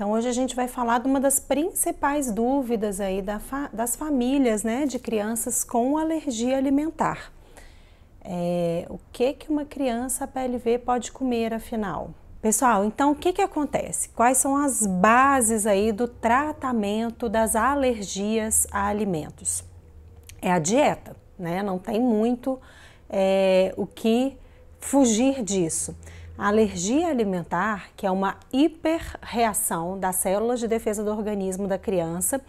Então hoje a gente vai falar de uma das principais dúvidas aí das famílias, né, de crianças com alergia alimentar. É, o que que uma criança PLV pode comer afinal? Pessoal, então o que que acontece? Quais são as bases aí do tratamento das alergias a alimentos? É a dieta, né? Não tem muito é, o que fugir disso. A alergia alimentar, que é uma hiperreação das células de defesa do organismo da criança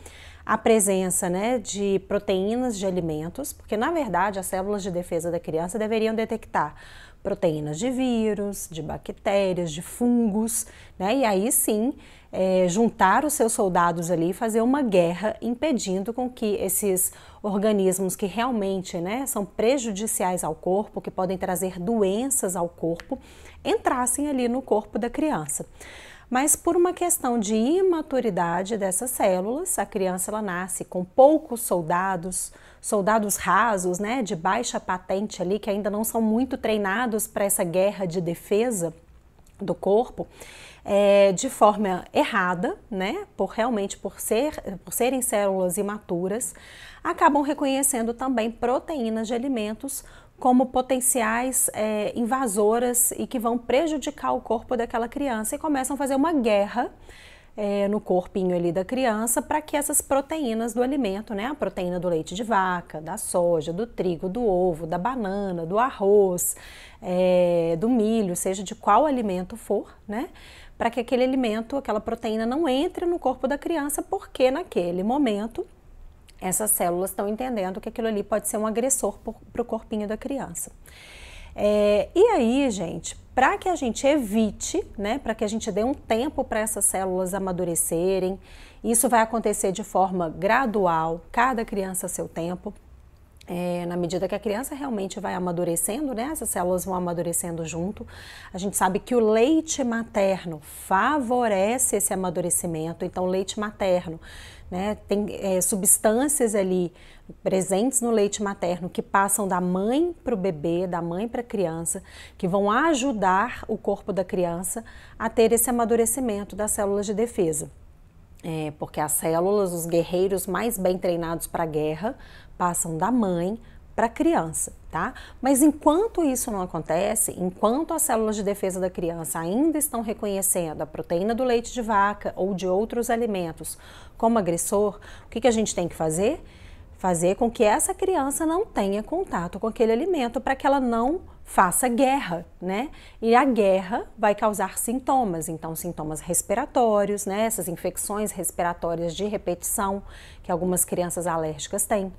a presença né, de proteínas de alimentos, porque na verdade as células de defesa da criança deveriam detectar proteínas de vírus, de bactérias, de fungos, né? E aí sim é, juntar os seus soldados ali e fazer uma guerra, impedindo com que esses organismos que realmente né, são prejudiciais ao corpo, que podem trazer doenças ao corpo, entrassem ali no corpo da criança. Mas por uma questão de imaturidade dessas células, a criança ela nasce com poucos soldados, soldados rasos, né, de baixa patente ali, que ainda não são muito treinados para essa guerra de defesa do corpo. É, de forma errada, né? Por realmente por, ser, por serem células imaturas, acabam reconhecendo também proteínas de alimentos como potenciais é, invasoras e que vão prejudicar o corpo daquela criança e começam a fazer uma guerra é, no corpinho ali da criança para que essas proteínas do alimento, né, a proteína do leite de vaca, da soja, do trigo, do ovo, da banana, do arroz, é, do milho, seja de qual alimento for, né, para que aquele alimento, aquela proteína não entre no corpo da criança, porque naquele momento essas células estão entendendo que aquilo ali pode ser um agressor para o corpinho da criança. É, e aí, gente, para que a gente evite, né, para que a gente dê um tempo para essas células amadurecerem, isso vai acontecer de forma gradual, cada criança a seu tempo. É, na medida que a criança realmente vai amadurecendo, né, essas células vão amadurecendo junto. A gente sabe que o leite materno favorece esse amadurecimento, então, leite materno né? Tem é, substâncias ali presentes no leite materno que passam da mãe para o bebê, da mãe para a criança, que vão ajudar o corpo da criança a ter esse amadurecimento das células de defesa. É, porque as células, os guerreiros mais bem treinados para a guerra, passam da mãe para a criança, tá? Mas enquanto isso não acontece, enquanto as células de defesa da criança ainda estão reconhecendo a proteína do leite de vaca ou de outros alimentos como agressor, o que, que a gente tem que fazer? Fazer com que essa criança não tenha contato com aquele alimento para que ela não faça guerra, né? E a guerra vai causar sintomas, então sintomas respiratórios, né? Essas infecções respiratórias de repetição que algumas crianças alérgicas têm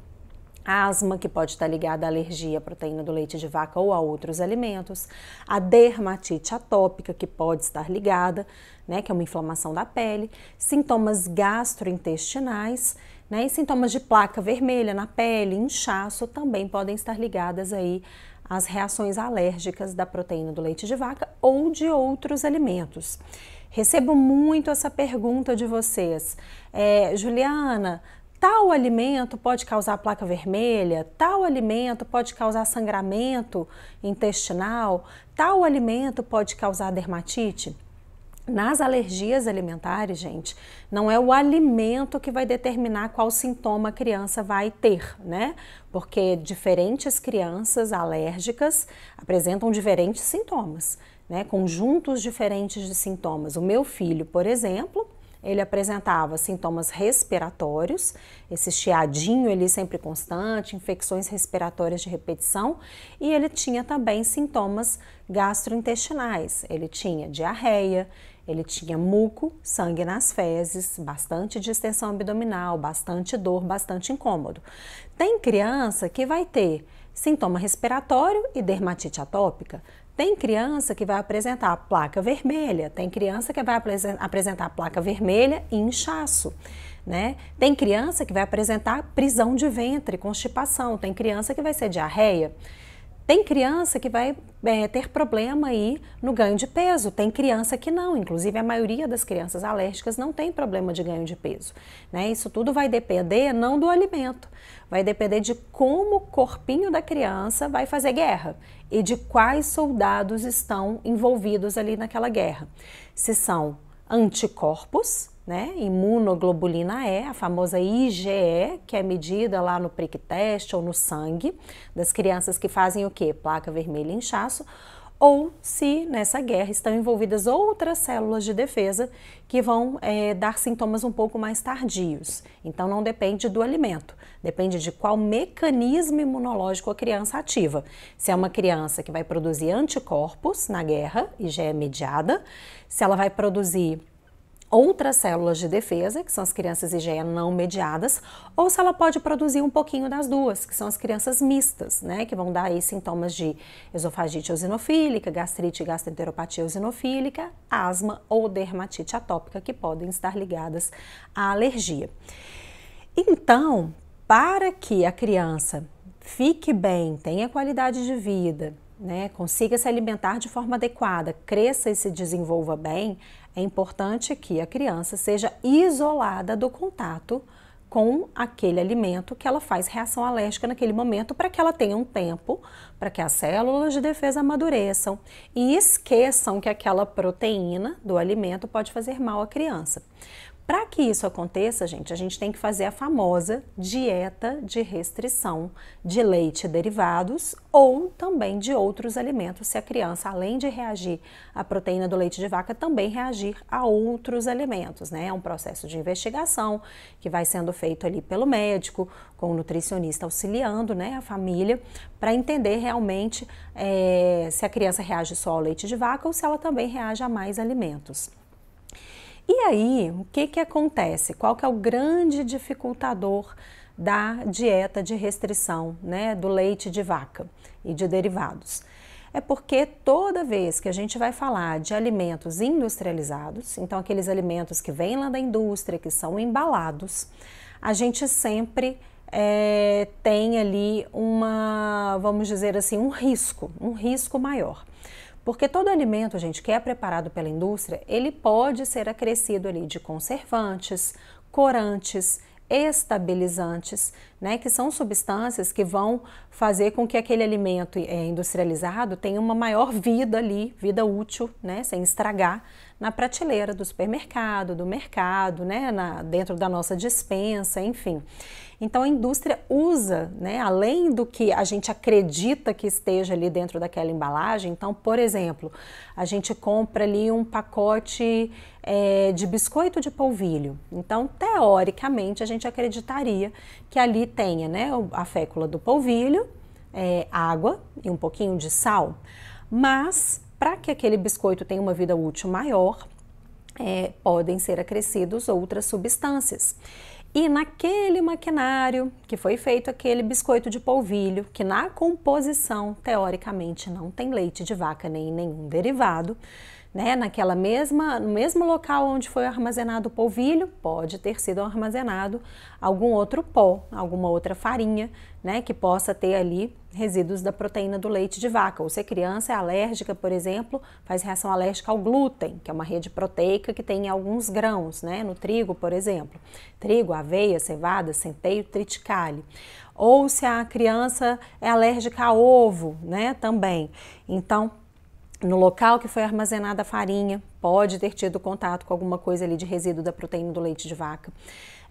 asma, que pode estar ligada à alergia à proteína do leite de vaca ou a outros alimentos, a dermatite atópica, que pode estar ligada, né, que é uma inflamação da pele, sintomas gastrointestinais, né, e sintomas de placa vermelha na pele, inchaço, também podem estar ligadas aí às reações alérgicas da proteína do leite de vaca ou de outros alimentos. Recebo muito essa pergunta de vocês. É, Juliana, tal alimento pode causar placa vermelha, tal alimento pode causar sangramento intestinal, tal alimento pode causar dermatite. Nas alergias alimentares, gente, não é o alimento que vai determinar qual sintoma a criança vai ter, né? Porque diferentes crianças alérgicas apresentam diferentes sintomas, né? Conjuntos diferentes de sintomas. O meu filho, por exemplo, ele apresentava sintomas respiratórios, esse chiadinho ali sempre constante, infecções respiratórias de repetição, e ele tinha também sintomas gastrointestinais. Ele tinha diarreia, ele tinha muco, sangue nas fezes, bastante distensão abdominal, bastante dor, bastante incômodo. Tem criança que vai ter sintoma respiratório e dermatite atópica, tem criança que vai apresentar placa vermelha, tem criança que vai apresentar placa vermelha e inchaço. Né? Tem criança que vai apresentar prisão de ventre, constipação, tem criança que vai ser diarreia. Tem criança que vai é, ter problema aí no ganho de peso, tem criança que não. Inclusive, a maioria das crianças alérgicas não tem problema de ganho de peso. Né? Isso tudo vai depender não do alimento, vai depender de como o corpinho da criança vai fazer guerra e de quais soldados estão envolvidos ali naquela guerra. Se são anticorpos, né? Imunoglobulina E, a famosa IgE, que é medida lá no prick test ou no sangue das crianças que fazem o quê? Placa vermelha e inchaço, ou se nessa guerra estão envolvidas outras células de defesa que vão é, dar sintomas um pouco mais tardios. Então não depende do alimento, depende de qual mecanismo imunológico a criança ativa. Se é uma criança que vai produzir anticorpos na guerra, e já é mediada, se ela vai produzir outras células de defesa, que são as crianças IgE não mediadas, ou se ela pode produzir um pouquinho das duas, que são as crianças mistas, né, que vão dar aí sintomas de esofagite eosinofílica, gastrite e gastroenteropatia eosinofílica, asma ou dermatite atópica, que podem estar ligadas à alergia. Então, para que a criança fique bem, tenha qualidade de vida, né, consiga se alimentar de forma adequada, cresça e se desenvolva bem, é importante que a criança seja isolada do contato com aquele alimento que ela faz reação alérgica naquele momento para que ela tenha um tempo para que as células de defesa amadureçam e esqueçam que aquela proteína do alimento pode fazer mal à criança. Para que isso aconteça, gente, a gente tem que fazer a famosa dieta de restrição de leite e derivados ou também de outros alimentos, se a criança, além de reagir à proteína do leite de vaca, também reagir a outros alimentos, né? É um processo de investigação que vai sendo feito ali pelo médico, com o nutricionista auxiliando, né, a família, para entender realmente é, se a criança reage só ao leite de vaca ou se ela também reage a mais alimentos. E aí, o que, que acontece? Qual que é o grande dificultador da dieta de restrição né, do leite de vaca e de derivados? É porque toda vez que a gente vai falar de alimentos industrializados, então aqueles alimentos que vêm lá da indústria, que são embalados, a gente sempre é, tem ali uma, vamos dizer assim, um risco, um risco maior. Porque todo alimento, gente, que é preparado pela indústria, ele pode ser acrescido ali de conservantes, corantes, estabilizantes, né, que são substâncias que vão fazer com que aquele alimento eh, industrializado tenha uma maior vida ali, vida útil, né, sem estragar na prateleira do supermercado, do mercado, né, na, dentro da nossa dispensa, enfim. Então a indústria usa, né, além do que a gente acredita que esteja ali dentro daquela embalagem. Então, por exemplo, a gente compra ali um pacote é, de biscoito de polvilho. Então, teoricamente, a gente acreditaria que ali tenha né, a fécula do polvilho, é, água e um pouquinho de sal. Mas para que aquele biscoito tenha uma vida útil maior, é, podem ser acrescidos outras substâncias. E naquele maquinário que foi feito aquele biscoito de polvilho, que na composição, teoricamente, não tem leite de vaca nem nenhum derivado, né, naquela mesma, no mesmo local onde foi armazenado o polvilho, pode ter sido armazenado algum outro pó, alguma outra farinha, né, que possa ter ali resíduos da proteína do leite de vaca. Ou se a é criança é alérgica, por exemplo, faz reação alérgica ao glúten, que é uma rede proteica que tem alguns grãos, né, no trigo, por exemplo. Trigo, aveia, cevada, centeio, triticale ou se a criança é alérgica a ovo, né, também. Então, no local que foi armazenada a farinha, pode ter tido contato com alguma coisa ali de resíduo da proteína do leite de vaca.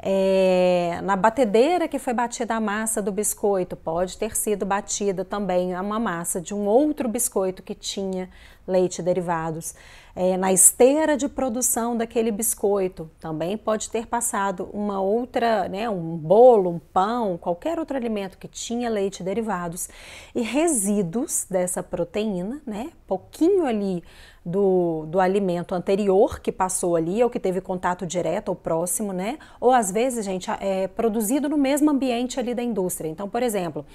É, na batedeira que foi batida a massa do biscoito, pode ter sido batida também uma massa de um outro biscoito que tinha leite derivados é, na esteira de produção daquele biscoito. Também pode ter passado uma outra, né, um bolo, um pão, qualquer outro alimento que tinha leite e derivados e resíduos dessa proteína, né, pouquinho ali do, do alimento anterior que passou ali ou que teve contato direto ou próximo, né? Ou às vezes, gente, é produzido no mesmo ambiente ali da indústria. Então, por exemplo,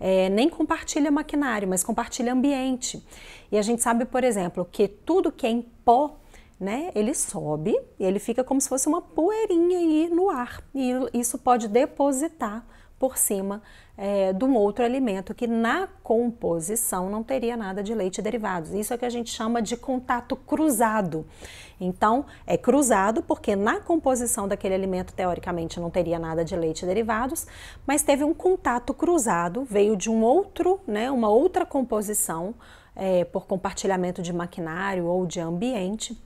é, nem compartilha maquinário, mas compartilha ambiente. E a gente sabe, por exemplo, que tudo que é pó, né? Ele sobe e ele fica como se fosse uma poeirinha aí no ar. E isso pode depositar por cima é, de um outro alimento que na composição não teria nada de leite derivados. Isso é que a gente chama de contato cruzado. Então, é cruzado porque na composição daquele alimento, teoricamente, não teria nada de leite derivados, mas teve um contato cruzado, veio de um outro, né, uma outra composição é, por compartilhamento de maquinário ou de ambiente,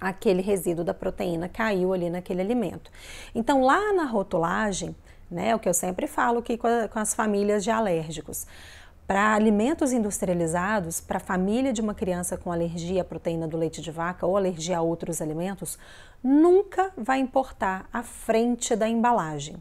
aquele resíduo da proteína caiu ali naquele alimento. Então, lá na rotulagem, né, o que eu sempre falo que com, com as famílias de alérgicos, para alimentos industrializados, para a família de uma criança com alergia à proteína do leite de vaca ou alergia a outros alimentos, nunca vai importar a frente da embalagem.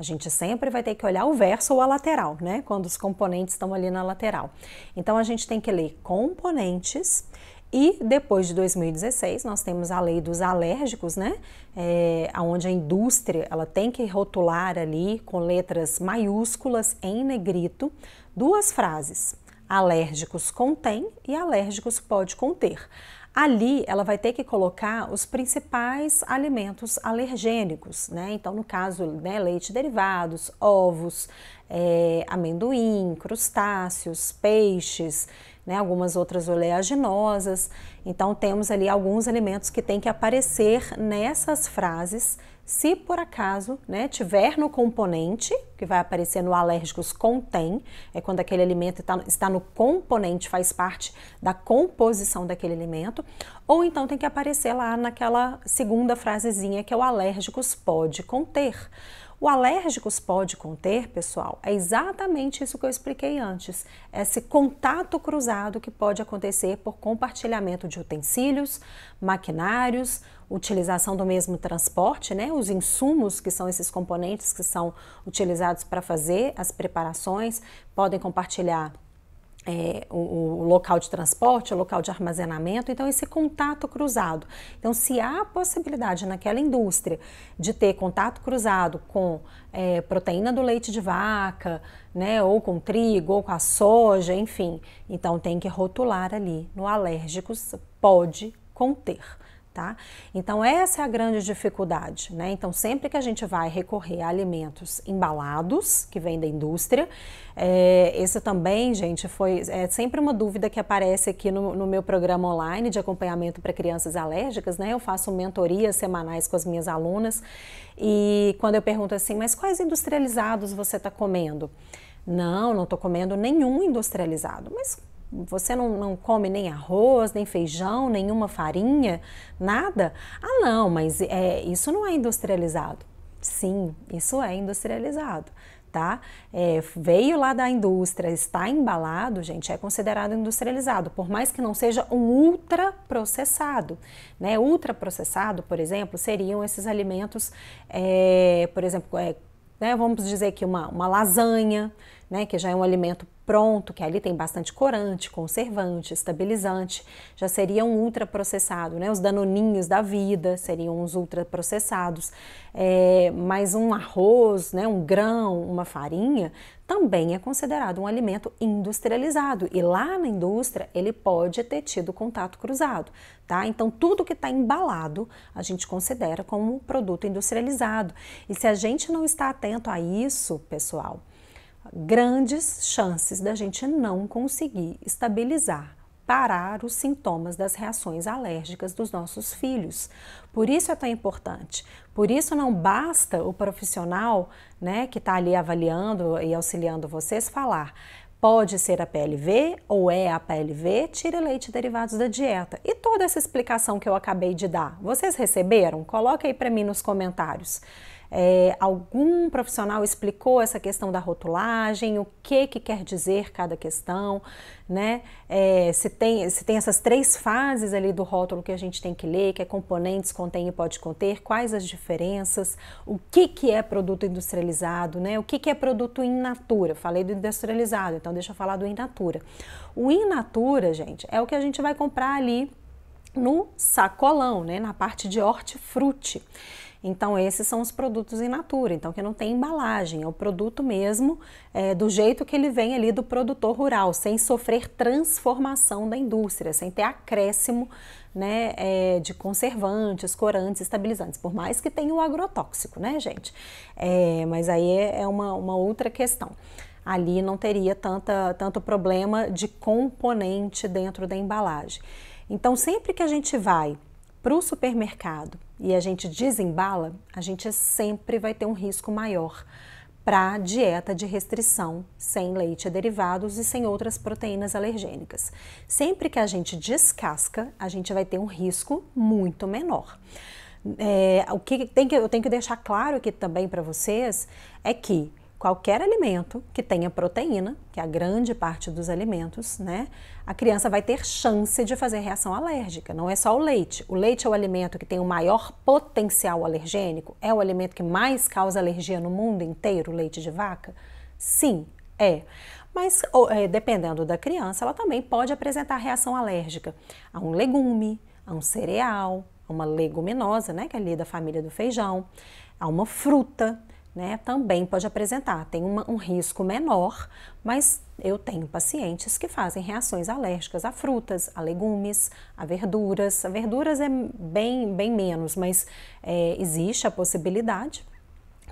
A gente sempre vai ter que olhar o verso ou a lateral, né? Quando os componentes estão ali na lateral. Então a gente tem que ler componentes e depois de 2016, nós temos a lei dos alérgicos, né? É, onde a indústria ela tem que rotular ali com letras maiúsculas em negrito duas frases: alérgicos contém e alérgicos pode conter. Ali ela vai ter que colocar os principais alimentos alergênicos, né? Então, no caso, né, leite derivados, ovos, é, amendoim, crustáceos, peixes, né, algumas outras oleaginosas. Então, temos ali alguns alimentos que têm que aparecer nessas frases se por acaso né, tiver no componente, que vai aparecer no alérgicos contém, é quando aquele alimento está, está no componente, faz parte da composição daquele alimento, ou então tem que aparecer lá naquela segunda frasezinha que é o alérgicos pode conter. O alérgicos pode conter, pessoal, é exatamente isso que eu expliquei antes. É esse contato cruzado que pode acontecer por compartilhamento de utensílios, maquinários utilização do mesmo transporte, né? Os insumos que são esses componentes que são utilizados para fazer as preparações podem compartilhar é, o, o, local de transporte, o local de armazenamento, então esse contato cruzado. Então, se há a possibilidade naquela indústria de ter contato cruzado com é, proteína do leite de vaca, né, ou com trigo, ou com a soja, enfim, então tem que rotular ali no alérgicos pode conter. Tá? Então, essa é a grande dificuldade. Né? Então, sempre que a gente vai recorrer a alimentos embalados, que vem da indústria, é, esse também, gente, foi é sempre uma dúvida que aparece aqui no, no meu programa online de acompanhamento para crianças alérgicas. Né? Eu faço mentorias semanais com as minhas alunas e quando eu pergunto assim, mas quais industrializados você está comendo? Não, não estou comendo nenhum industrializado. Mas você não, não come nem arroz, nem feijão, nenhuma farinha, nada? Ah, não, mas é, isso não é industrializado. Sim, isso é industrializado tá? É, veio lá da indústria, está embalado, gente, é considerado industrializado, por mais que não seja um ultraprocessado, né? Ultraprocessado, por exemplo, seriam esses alimentos, é, por exemplo, é, né, vamos dizer que uma, uma lasanha, né, que já é um alimento pronto, que ali tem bastante corante, conservante, estabilizante, já seria um ultraprocessado, né? Os danoninhos da vida seriam os ultraprocessados, é, mas um arroz, né, um grão, uma farinha, também é considerado um alimento industrializado e lá na indústria ele pode ter tido contato cruzado, tá? Então tudo que está embalado a gente considera como um produto industrializado e se a gente não está atento a isso, pessoal, grandes chances da gente não conseguir estabilizar, parar os sintomas das reações alérgicas dos nossos filhos. Por isso é tão importante. Por isso não basta o profissional, né, que está ali avaliando e auxiliando vocês falar. Pode ser a PLV ou é a PLV, tira leite e derivados da dieta. E toda essa explicação que eu acabei de dar, vocês receberam? Coloca aí para mim nos comentários. É, algum profissional explicou essa questão da rotulagem, o que, que quer dizer cada questão, né? É, se, tem, se tem essas três fases ali do rótulo que a gente tem que ler, que é componentes, contém e pode conter, quais as diferenças, o que, que é produto industrializado, né? O que, que é produto in natura? Falei do industrializado, então deixa eu falar do in natura. O in natura, gente, é o que a gente vai comprar ali no sacolão, né? Na parte de hortifruti. Então, esses são os produtos in natura, então que não tem embalagem, é o produto mesmo é, do jeito que ele vem ali do produtor rural, sem sofrer transformação da indústria, sem ter acréscimo né, é, de conservantes, corantes, estabilizantes, por mais que tenha o agrotóxico, né, gente? É, mas aí é, é uma, uma outra questão ali não teria tanta, tanto problema de componente dentro da embalagem. Então, sempre que a gente vai para o supermercado e a gente desembala, a gente sempre vai ter um risco maior para dieta de restrição sem leite e derivados e sem outras proteínas alergênicas. Sempre que a gente descasca, a gente vai ter um risco muito menor. É, o que, tem que eu tenho que deixar claro aqui também para vocês é que qualquer alimento que tenha proteína, que é a grande parte dos alimentos, né? A criança vai ter chance de fazer reação alérgica. Não é só o leite. O leite é o alimento que tem o maior potencial alergênico, é o alimento que mais causa alergia no mundo inteiro, o leite de vaca? Sim, é. Mas é, dependendo da criança, ela também pode apresentar reação alérgica a um legume, a um cereal, a uma leguminosa, né, que é ali da família do feijão, a uma fruta, né, também pode apresentar. Tem uma, um risco menor, mas eu tenho pacientes que fazem reações alérgicas a frutas, a legumes, a verduras. A verduras é bem, bem menos, mas é, existe a possibilidade,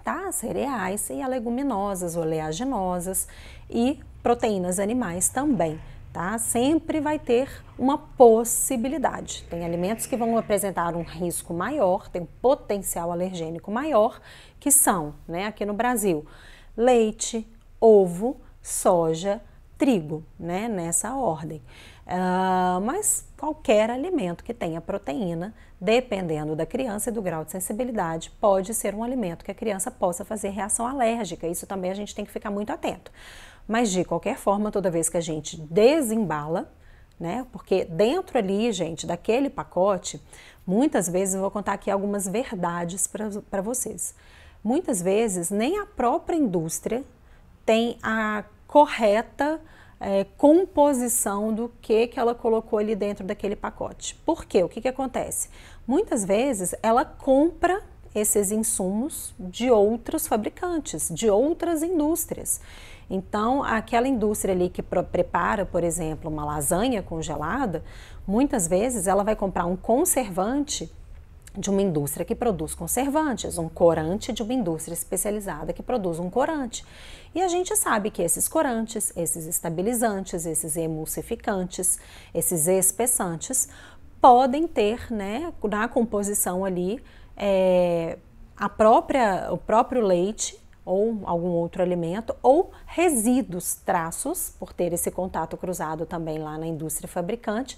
tá? Cereais e a leguminosas, oleaginosas e proteínas animais também tá? Sempre vai ter uma possibilidade. Tem alimentos que vão apresentar um risco maior, tem um potencial alergênico maior, que são, né, aqui no Brasil, leite, ovo, soja, trigo, né, nessa ordem. Uh, mas qualquer alimento que tenha proteína, dependendo da criança e do grau de sensibilidade, pode ser um alimento que a criança possa fazer reação alérgica. Isso também a gente tem que ficar muito atento. Mas de qualquer forma, toda vez que a gente desembala, né? Porque dentro ali, gente, daquele pacote, muitas vezes eu vou contar aqui algumas verdades para vocês. Muitas vezes nem a própria indústria tem a correta é, composição do que, que ela colocou ali dentro daquele pacote. Por quê? O que, que acontece? Muitas vezes ela compra esses insumos de outros fabricantes, de outras indústrias. Então, aquela indústria ali que prepara, por exemplo, uma lasanha congelada, muitas vezes ela vai comprar um conservante de uma indústria que produz conservantes, um corante de uma indústria especializada que produz um corante. E a gente sabe que esses corantes, esses estabilizantes, esses emulsificantes, esses espessantes podem ter, né, na composição ali, é, a própria, o próprio leite ou algum outro alimento, ou resíduos, traços, por ter esse contato cruzado também lá na indústria fabricante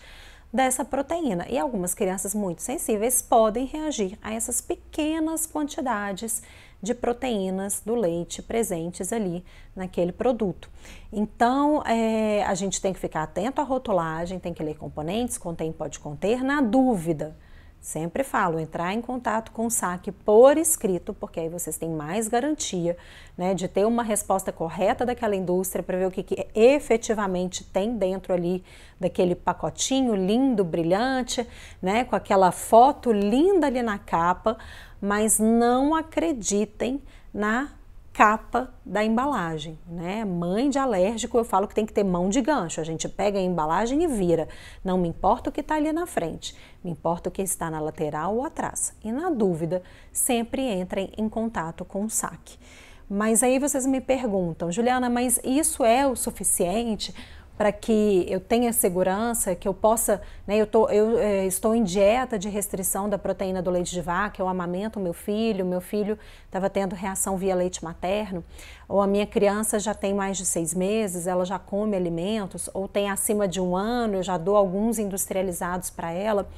dessa proteína. E algumas crianças muito sensíveis podem reagir a essas pequenas quantidades de proteínas do leite presentes ali naquele produto. Então, é, a gente tem que ficar atento à rotulagem, tem que ler componentes, contém, pode conter. Na dúvida, Sempre falo, entrar em contato com o saque por escrito, porque aí vocês têm mais garantia né, de ter uma resposta correta daquela indústria para ver o que, que efetivamente tem dentro ali daquele pacotinho lindo, brilhante, né, com aquela foto linda ali na capa, mas não acreditem na capa da embalagem, né? Mãe de alérgico, eu falo que tem que ter mão de gancho. A gente pega a embalagem e vira. Não me importa o que está ali na frente, me importa o que está na lateral ou atrás. E na dúvida, sempre entrem em contato com o saque. Mas aí vocês me perguntam, Juliana, mas isso é o suficiente? para que eu tenha segurança, que eu possa, né, eu, tô, eu é, estou em dieta de restrição da proteína do leite de vaca, eu amamento o meu filho, meu filho estava tendo reação via leite materno, ou a minha criança já tem mais de seis meses, ela já come alimentos, ou tem acima de um ano, eu já dou alguns industrializados para ela.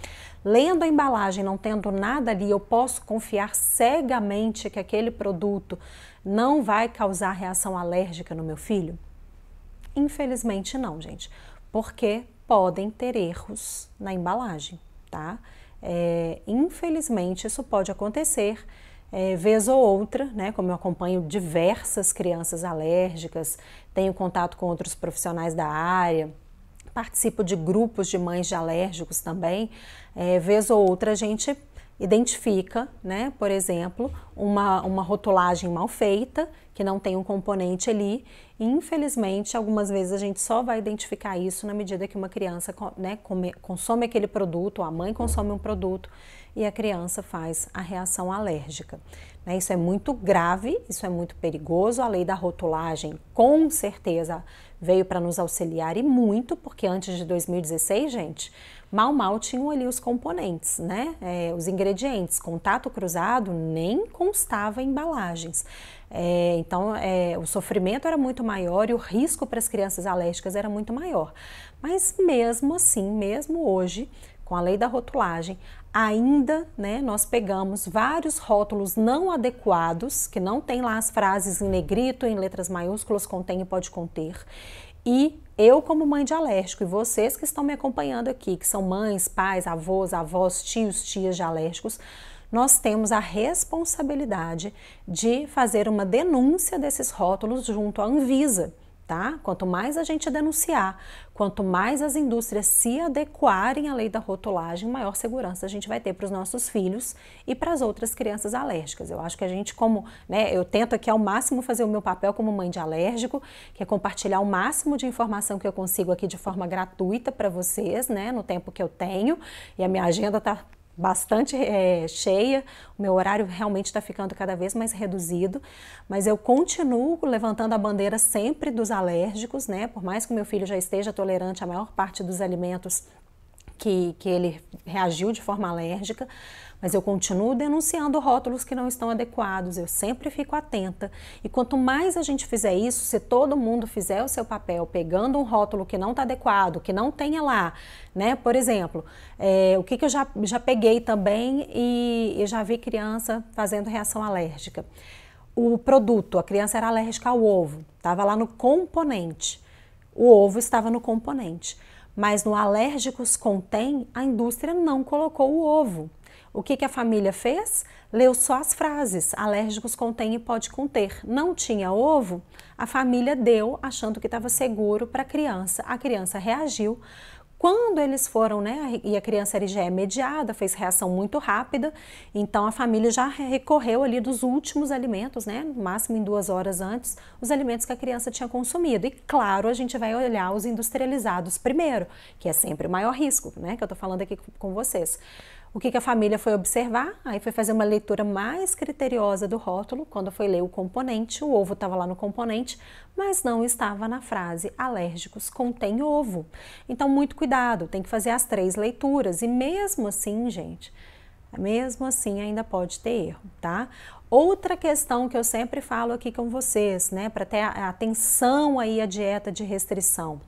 Lendo a embalagem, não tendo nada ali, eu posso confiar cegamente que aquele produto não vai causar reação alérgica no meu filho? Infelizmente não, gente, porque podem ter erros na embalagem, tá? É, infelizmente isso pode acontecer é, vez ou outra, né? Como eu acompanho diversas crianças alérgicas, tenho contato com outros profissionais da área, participo de grupos de mães de alérgicos também, é, vez ou outra a gente identifica, né, por exemplo, uma, uma rotulagem mal feita, que não tem um componente ali. E, infelizmente, algumas vezes a gente só vai identificar isso na medida que uma criança né, come, consome aquele produto, a mãe consome um produto e a criança faz a reação alérgica. Né, isso é muito grave, isso é muito perigoso. A lei da rotulagem, com certeza, veio para nos auxiliar e muito, porque antes de 2016, gente, mal mal tinham ali os componentes, né? É, os ingredientes. Contato cruzado nem constava em embalagens. É, então, é, o sofrimento era muito maior e o risco para as crianças alérgicas era muito maior. Mas mesmo assim, mesmo hoje, com a lei da rotulagem, ainda né, nós pegamos vários rótulos não adequados, que não tem lá as frases em negrito, em letras maiúsculas, contém e pode conter, e eu, como mãe de alérgico, e vocês que estão me acompanhando aqui, que são mães, pais, avós, avós, tios, tias de alérgicos, nós temos a responsabilidade de fazer uma denúncia desses rótulos junto à Anvisa tá? Quanto mais a gente denunciar, quanto mais as indústrias se adequarem à lei da rotulagem, maior segurança a gente vai ter para os nossos filhos e para as outras crianças alérgicas. Eu acho que a gente, como, né, eu tento aqui ao máximo fazer o meu papel como mãe de alérgico, que é compartilhar o máximo de informação que eu consigo aqui de forma gratuita para vocês, né, no tempo que eu tenho, e a minha agenda tá bastante é, cheia, o meu horário realmente está ficando cada vez mais reduzido, mas eu continuo levantando a bandeira sempre dos alérgicos, né? Por mais que o meu filho já esteja tolerante à maior parte dos alimentos que, que ele reagiu de forma alérgica, mas eu continuo denunciando rótulos que não estão adequados, eu sempre fico atenta. E quanto mais a gente fizer isso, se todo mundo fizer o seu papel pegando um rótulo que não está adequado, que não tenha lá, né? Por exemplo, é, o que, que eu já, já peguei também e, e já vi criança fazendo reação alérgica. O produto, a criança era alérgica ao ovo, estava lá no componente. O ovo estava no componente mas no Alérgicos Contém a indústria não colocou o ovo. O que, que a família fez? Leu só as frases: alérgicos contém e pode conter. Não tinha ovo, a família deu achando que estava seguro para a criança. A criança reagiu, quando eles foram, né, e a criança era já é mediada, fez reação muito rápida, então a família já recorreu ali dos últimos alimentos, né, no máximo em duas horas antes, os alimentos que a criança tinha consumido. E claro, a gente vai olhar os industrializados primeiro, que é sempre o maior risco, né, que eu tô falando aqui com vocês. O que, que, a família foi observar? Aí foi fazer uma leitura mais criteriosa do rótulo. Quando foi ler o componente, o ovo estava lá no componente, mas não estava na frase alérgicos contém ovo. Então, muito cuidado, tem que fazer as três leituras. E mesmo assim, gente, mesmo assim ainda pode ter erro, tá? Outra questão que eu sempre falo aqui com vocês, né, para ter atenção aí à dieta de restrição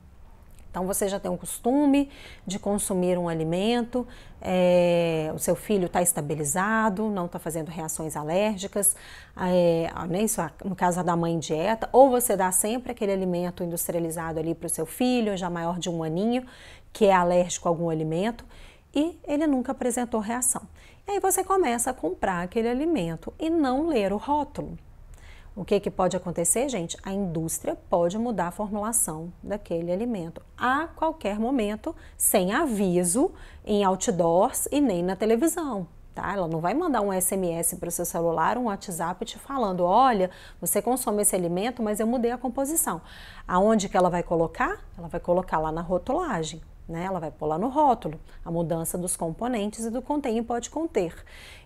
então você já tem o costume de consumir um alimento, é, o seu filho está estabilizado, não está fazendo reações alérgicas, é, né, isso no caso da mãe dieta, ou você dá sempre aquele alimento industrializado ali para o seu filho, já maior de um aninho, que é alérgico a algum alimento, e ele nunca apresentou reação. E aí você começa a comprar aquele alimento e não ler o rótulo. O que, que pode acontecer, gente? A indústria pode mudar a formulação daquele alimento a qualquer momento, sem aviso, em outdoors e nem na televisão. Tá? Ela não vai mandar um SMS para o seu celular, um WhatsApp te falando: olha, você consome esse alimento, mas eu mudei a composição. Aonde que ela vai colocar? Ela vai colocar lá na rotulagem. Né? Ela vai pôr lá no rótulo a mudança dos componentes e do contém pode conter.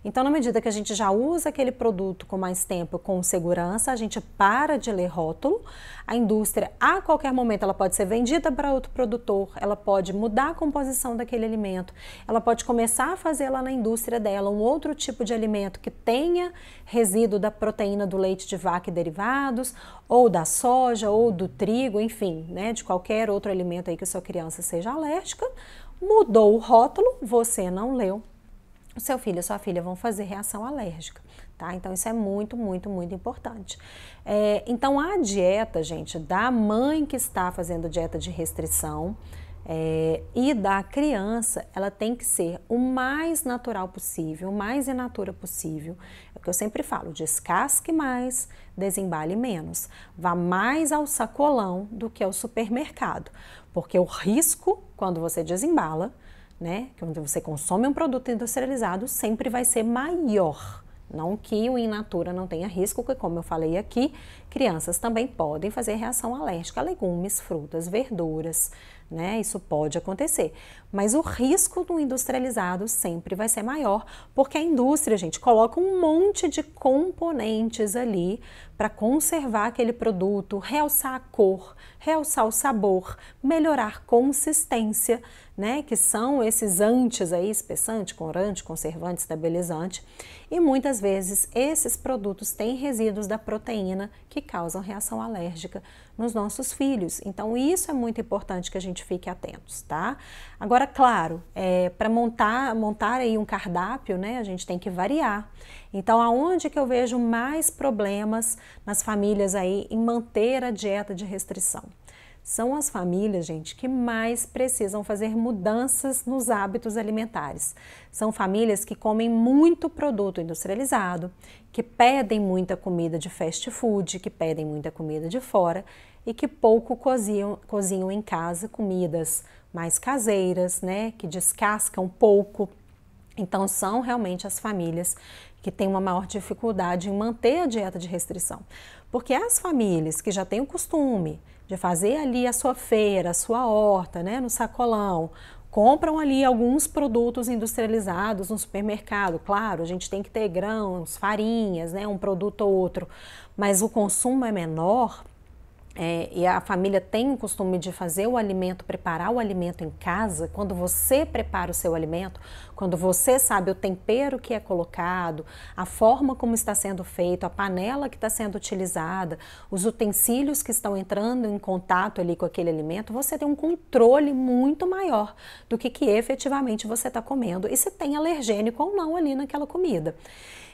Então, na medida que a gente já usa aquele produto com mais tempo, com segurança, a gente para de ler rótulo. A indústria, a qualquer momento, ela pode ser vendida para outro produtor, ela pode mudar a composição daquele alimento, ela pode começar a fazer lá na indústria dela um outro tipo de alimento que tenha resíduo da proteína do leite de vaca e derivados, ou da soja, ou do trigo, enfim, né, de qualquer outro alimento aí que sua criança seja alérgica. Mudou o rótulo, você não leu o seu filho e sua filha vão fazer reação alérgica, tá? Então, isso é muito, muito, muito importante. É, então, a dieta, gente, da mãe que está fazendo dieta de restrição é, e da criança, ela tem que ser o mais natural possível, o mais in natura possível. É o que eu sempre falo: descasque mais, desembale menos. Vá mais ao sacolão do que ao supermercado, porque o risco, quando você desembala, né? Quando é você consome um produto industrializado, sempre vai ser maior. Não que o in natura não tenha risco, porque como eu falei aqui, crianças também podem fazer reação alérgica a legumes, frutas, verduras, né? Isso pode acontecer. Mas o risco do industrializado sempre vai ser maior, porque a indústria, gente, coloca um monte de componentes ali para conservar aquele produto, realçar a cor, realçar o sabor, melhorar a consistência, né, que são esses antes aí, espessante, corante, conservante, estabilizante, e muitas vezes esses produtos têm resíduos da proteína que causam reação alérgica nos nossos filhos. Então isso é muito importante que a gente fique atentos, tá? Agora, claro, é, para montar, montar aí um cardápio, né, a gente tem que variar. Então, aonde que eu vejo mais problemas nas famílias aí em manter a dieta de restrição? são as famílias, gente, que mais precisam fazer mudanças nos hábitos alimentares. São famílias que comem muito produto industrializado, que pedem muita comida de fast food, que pedem muita comida de fora e que pouco cozinham, cozinham em casa comidas mais caseiras, né, que descascam pouco. Então, são realmente as famílias que têm uma maior dificuldade em manter a dieta de restrição. Porque as famílias que já têm o costume de fazer ali a sua feira, a sua horta, né, no sacolão, compram ali alguns produtos industrializados no supermercado. Claro, a gente tem que ter grãos, farinhas, né, um produto ou outro, mas o consumo é menor. É, e a família tem o costume de fazer o alimento, preparar o alimento em casa, quando você prepara o seu alimento, quando você sabe o tempero que é colocado, a forma como está sendo feito, a panela que está sendo utilizada, os utensílios que estão entrando em contato ali com aquele alimento, você tem um controle muito maior do que, que efetivamente você está comendo e se tem alergênico ou não ali naquela comida.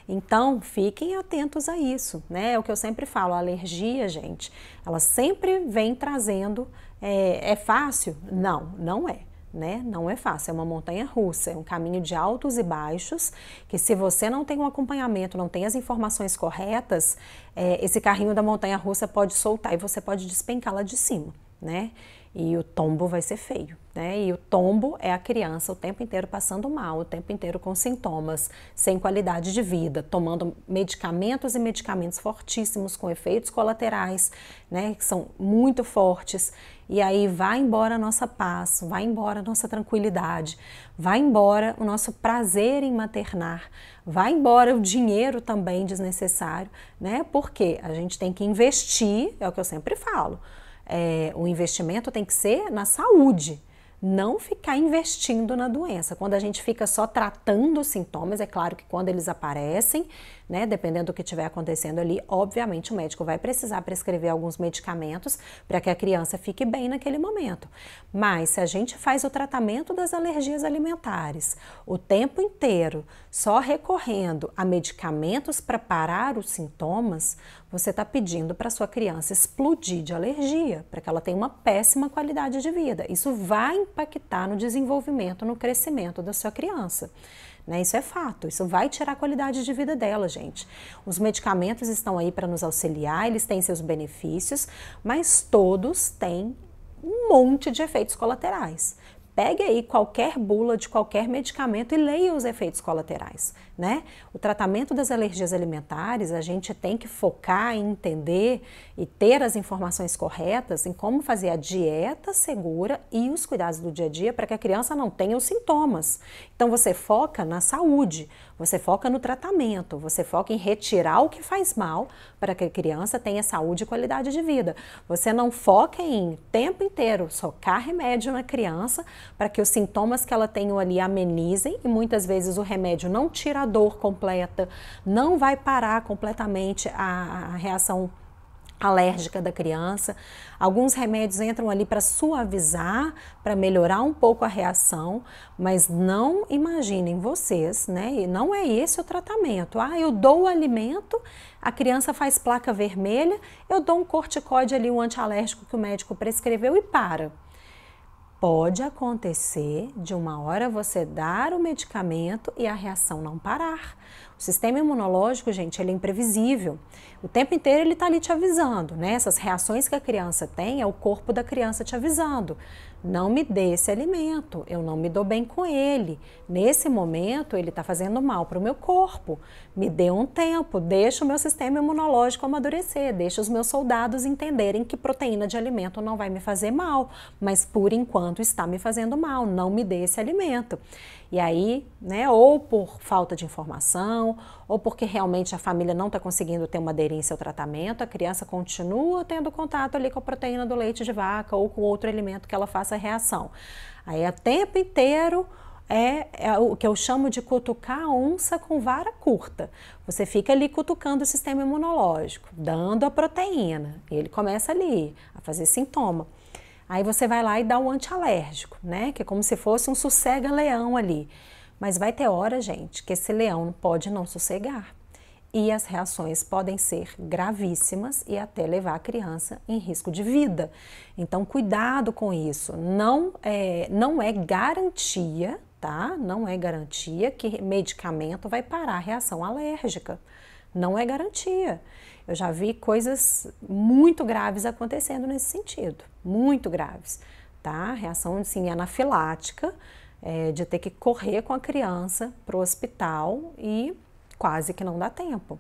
Então, fiquem atentos a isso, né? É o que eu sempre falo, a alergia, gente, ela sempre vem trazendo. É, é fácil? Não, não é. Né? Não é fácil, é uma montanha russa, é um caminho de altos e baixos, que se você não tem um acompanhamento, não tem as informações corretas, é, esse carrinho da montanha russa pode soltar e você pode despencar lá de cima, né? e o tombo vai ser feio, né? E o tombo é a criança o tempo inteiro passando mal, o tempo inteiro com sintomas, sem qualidade de vida, tomando medicamentos e medicamentos fortíssimos com efeitos colaterais, né? Que são muito fortes. E aí vai embora a nossa paz, vai embora a nossa tranquilidade, vai embora o nosso prazer em maternar, vai embora o dinheiro também desnecessário, né? Porque a gente tem que investir, é o que eu sempre falo é, o investimento tem que ser na saúde, não ficar investindo na doença. Quando a gente fica só tratando os sintomas, é claro que quando eles aparecem, né? Dependendo do que estiver acontecendo ali, obviamente o médico vai precisar prescrever alguns medicamentos para que a criança fique bem naquele momento. Mas se a gente faz o tratamento das alergias alimentares o tempo inteiro, só recorrendo a medicamentos para parar os sintomas, você está pedindo para sua criança explodir de alergia, para que ela tenha uma péssima qualidade de vida. Isso vai impactar no desenvolvimento, no crescimento da sua criança. Né? Isso é fato, isso vai tirar a qualidade de vida dela, gente. Os medicamentos estão aí para nos auxiliar, eles têm seus benefícios, mas todos têm um monte de efeitos colaterais. Pegue aí qualquer bula de qualquer medicamento e leia os efeitos colaterais. Né? O tratamento das alergias alimentares, a gente tem que focar em entender e ter as informações corretas em como fazer a dieta segura e os cuidados do dia a dia para que a criança não tenha os sintomas. Então você foca na saúde, você foca no tratamento, você foca em retirar o que faz mal para que a criança tenha saúde e qualidade de vida. Você não foca em o tempo inteiro socar remédio na criança para que os sintomas que ela tem ali amenizem e muitas vezes o remédio não tira a dor completa, não vai parar completamente a, a reação alérgica da criança. Alguns remédios entram ali para suavizar, para melhorar um pouco a reação, mas não imaginem vocês, né? E não é esse o tratamento. Ah, eu dou o alimento, a criança faz placa vermelha, eu dou um corticóide ali, um antialérgico que o médico prescreveu e para pode acontecer de uma hora você dar o medicamento e a reação não parar. O sistema imunológico, gente, ele é imprevisível. O tempo inteiro ele está ali te avisando, né? Essas reações que a criança tem é o corpo da criança te avisando não me dê esse alimento, eu não me dou bem com ele. Nesse momento, ele está fazendo mal para o meu corpo. Me dê um tempo, deixa o meu sistema imunológico amadurecer, deixa os meus soldados entenderem que proteína de alimento não vai me fazer mal, mas por enquanto está me fazendo mal, não me dê esse alimento. E aí, né, ou por falta de informação, ou porque realmente a família não está conseguindo ter uma aderência ao tratamento, a criança continua tendo contato ali com a proteína do leite de vaca ou com outro alimento que ela faça reação. Aí, o tempo inteiro, é, é, o que eu chamo de cutucar a onça com vara curta. Você fica ali cutucando o sistema imunológico, dando a proteína. e ele começa ali a fazer sintoma. Aí você vai lá e dá o antialérgico, né? Que é como se fosse um sossega-leão ali. Mas vai ter hora, gente, que esse leão pode não sossegar. E as reações podem ser gravíssimas e até levar a criança em risco de vida. Então, cuidado com isso. Não é, não é garantia, tá? Não é garantia que medicamento vai parar a reação alérgica. Não é garantia. Eu já vi coisas muito graves acontecendo nesse sentido muito graves, tá? Reação sim anafilática, é, de ter que correr com a criança para o hospital e quase que não dá tempo.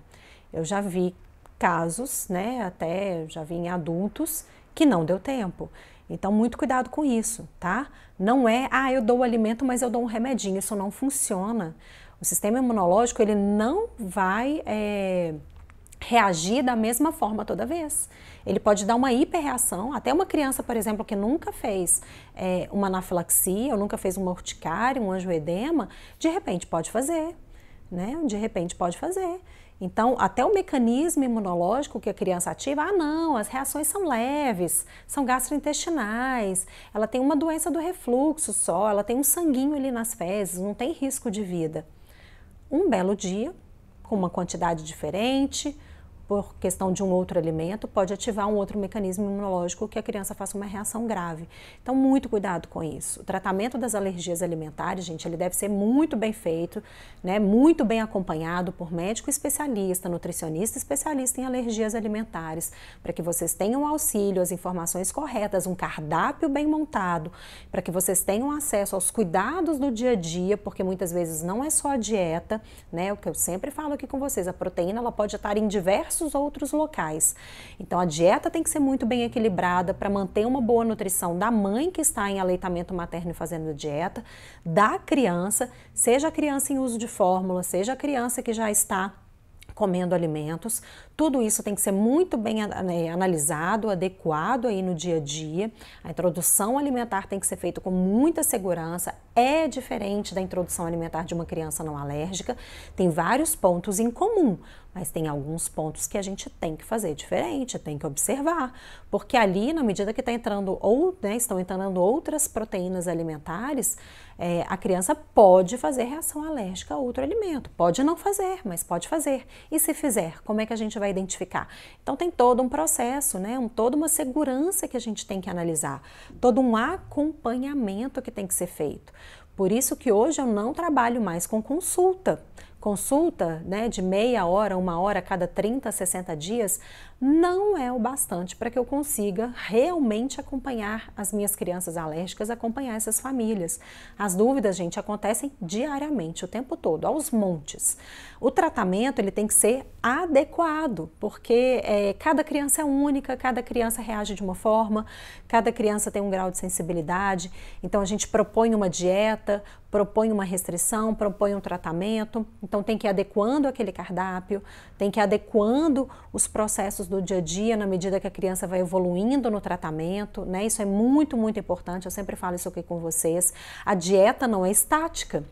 Eu já vi casos, né? Até já vi em adultos que não deu tempo. Então, muito cuidado com isso, tá? Não é, ah, eu dou o alimento, mas eu dou um remedinho. Isso não funciona. O sistema imunológico, ele não vai é, reagir da mesma forma toda vez. Ele pode dar uma hiperreação, até uma criança, por exemplo, que nunca fez é, uma anafilaxia, ou nunca fez uma urticária, um angioedema, de repente pode fazer, né? De repente pode fazer. Então, até o mecanismo imunológico que a criança ativa, ah, não, as reações são leves, são gastrointestinais, ela tem uma doença do refluxo só, ela tem um sanguinho ali nas fezes, não tem risco de vida. Um belo dia, com uma quantidade diferente, por questão de um outro alimento, pode ativar um outro mecanismo imunológico que a criança faça uma reação grave. Então, muito cuidado com isso. O tratamento das alergias alimentares, gente, ele deve ser muito bem feito, né, muito bem acompanhado por médico especialista, nutricionista especialista em alergias alimentares, para que vocês tenham auxílio, as informações corretas, um cardápio bem montado, para que vocês tenham acesso aos cuidados do dia a dia, porque muitas vezes não é só a dieta, né, o que eu sempre falo aqui com vocês, a proteína ela pode estar em diversos diversos outros locais. Então a dieta tem que ser muito bem equilibrada para manter uma boa nutrição da mãe que está em aleitamento materno e fazendo dieta, da criança, seja a criança em uso de fórmula, seja a criança que já está comendo alimentos. Tudo isso tem que ser muito bem né, analisado, adequado aí no dia a dia. A introdução alimentar tem que ser feita com muita segurança. É diferente da introdução alimentar de uma criança não alérgica. Tem vários pontos em comum, mas tem alguns pontos que a gente tem que fazer diferente, tem que observar, porque ali, na medida que está entrando ou né, estão entrando outras proteínas alimentares, é, a criança pode fazer reação alérgica a outro alimento. Pode não fazer, mas pode fazer. E se fizer, como é que a gente vai identificar? Então tem todo um processo, né, um, toda uma segurança que a gente tem que analisar, todo um acompanhamento que tem que ser feito. Por isso que hoje eu não trabalho mais com consulta consulta né, de meia hora, uma hora a cada 30, 60 dias, não é o bastante para que eu consiga realmente acompanhar as minhas crianças alérgicas, acompanhar essas famílias. As dúvidas, gente, acontecem diariamente, o tempo todo, aos montes. O tratamento ele tem que ser adequado, porque é, cada criança é única, cada criança reage de uma forma, cada criança tem um grau de sensibilidade. Então a gente propõe uma dieta, propõe uma restrição, propõe um tratamento. Então tem que ir adequando aquele cardápio, tem que ir adequando os processos do dia a dia, na medida que a criança vai evoluindo no tratamento, né? Isso é muito, muito importante. Eu sempre falo isso aqui com vocês. A dieta não é estática.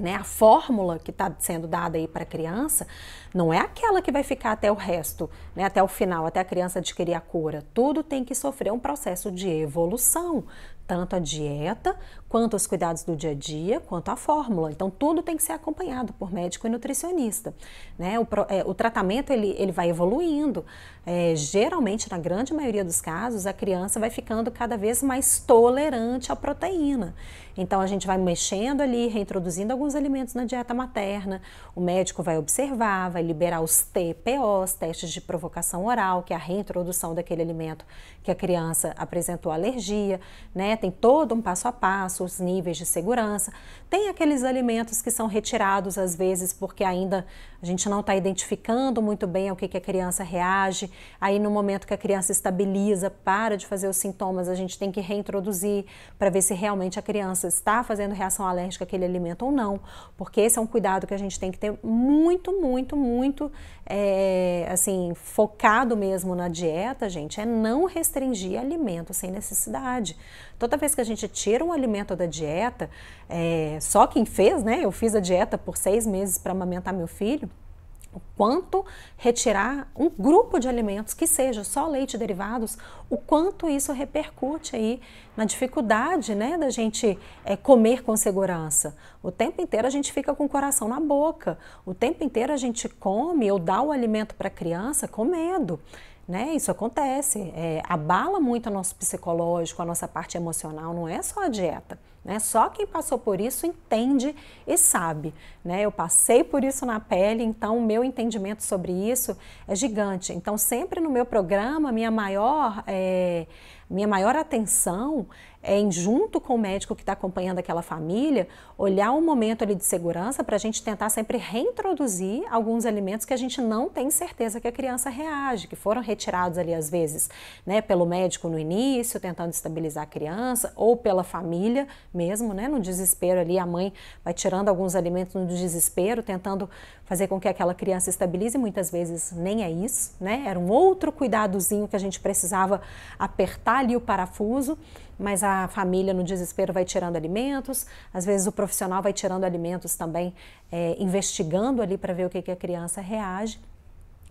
Né, a fórmula que está sendo dada aí para a criança não é aquela que vai ficar até o resto, né, até o final, até a criança adquirir a cura. Tudo tem que sofrer um processo de evolução tanto a dieta, quanto os cuidados do dia a dia, quanto a fórmula. Então, tudo tem que ser acompanhado por médico e nutricionista. Né? O, é, o tratamento ele, ele vai evoluindo. É, geralmente, na grande maioria dos casos, a criança vai ficando cada vez mais tolerante à proteína. Então a gente vai mexendo ali, reintroduzindo alguns alimentos na dieta materna. O médico vai observar, vai liberar os TPOs, testes de provocação oral, que é a reintrodução daquele alimento que a criança apresentou alergia, né? Tem todo um passo a passo, os níveis de segurança. Tem aqueles alimentos que são retirados às vezes porque ainda a gente não está identificando muito bem ao que, que a criança reage. Aí no momento que a criança estabiliza, para de fazer os sintomas, a gente tem que reintroduzir para ver se realmente a criança está fazendo reação alérgica àquele alimento ou não, porque esse é um cuidado que a gente tem que ter muito, muito, muito, é, assim, focado mesmo na dieta, gente, é não restringir alimento sem necessidade. Toda vez que a gente tira um alimento da dieta, é, só quem fez, né? Eu fiz a dieta por seis meses para amamentar meu filho o quanto retirar um grupo de alimentos que seja só leite e derivados, o quanto isso repercute aí na dificuldade, né, da gente é, comer com segurança. O tempo inteiro a gente fica com o coração na boca, o tempo inteiro a gente come ou dá o alimento para a criança com medo. Né? Isso acontece, é, abala muito o nosso psicológico, a nossa parte emocional, não é só a dieta. Né? Só quem passou por isso entende e sabe. Né? Eu passei por isso na pele, então o meu entendimento sobre isso é gigante. Então, sempre no meu programa, minha maior, é, minha maior atenção é, em junto com o médico que está acompanhando aquela família, olhar um momento ali de segurança para a gente tentar sempre reintroduzir alguns alimentos que a gente não tem certeza que a criança reage, que foram retirados ali às vezes, né, pelo médico no início, tentando estabilizar a criança, ou pela família mesmo, né, no desespero ali, a mãe vai tirando alguns alimentos no desespero, tentando fazer com que aquela criança estabilize, muitas vezes nem é isso, né, era um outro cuidadozinho que a gente precisava apertar ali o parafuso mas a família no desespero vai tirando alimentos, às vezes o profissional vai tirando alimentos também, é, investigando ali para ver o que, que a criança reage.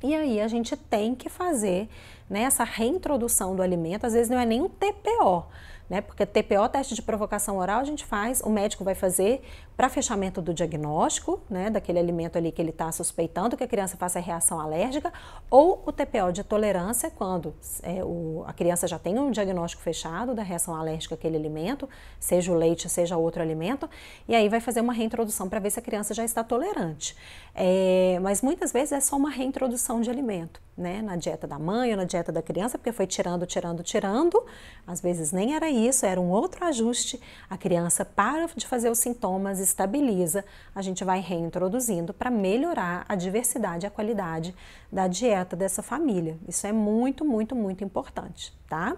E aí a gente tem que fazer né, essa reintrodução do alimento, às vezes não é nem um TPO, né? Porque TPO, teste de provocação oral, a gente faz, o médico vai fazer para fechamento do diagnóstico, né? Daquele alimento ali que ele está suspeitando que a criança faça reação alérgica, ou o TPO de tolerância, quando é, o, a criança já tem um diagnóstico fechado da reação alérgica àquele alimento, seja o leite, seja outro alimento, e aí vai fazer uma reintrodução para ver se a criança já está tolerante. É, mas muitas vezes é só uma reintrodução de alimento, né? Na dieta da mãe ou na dieta da criança, porque foi tirando, tirando, tirando, às vezes nem era isso era um outro ajuste, a criança para de fazer os sintomas, estabiliza, a gente vai reintroduzindo para melhorar a diversidade e a qualidade da dieta dessa família. Isso é muito, muito, muito importante, tá?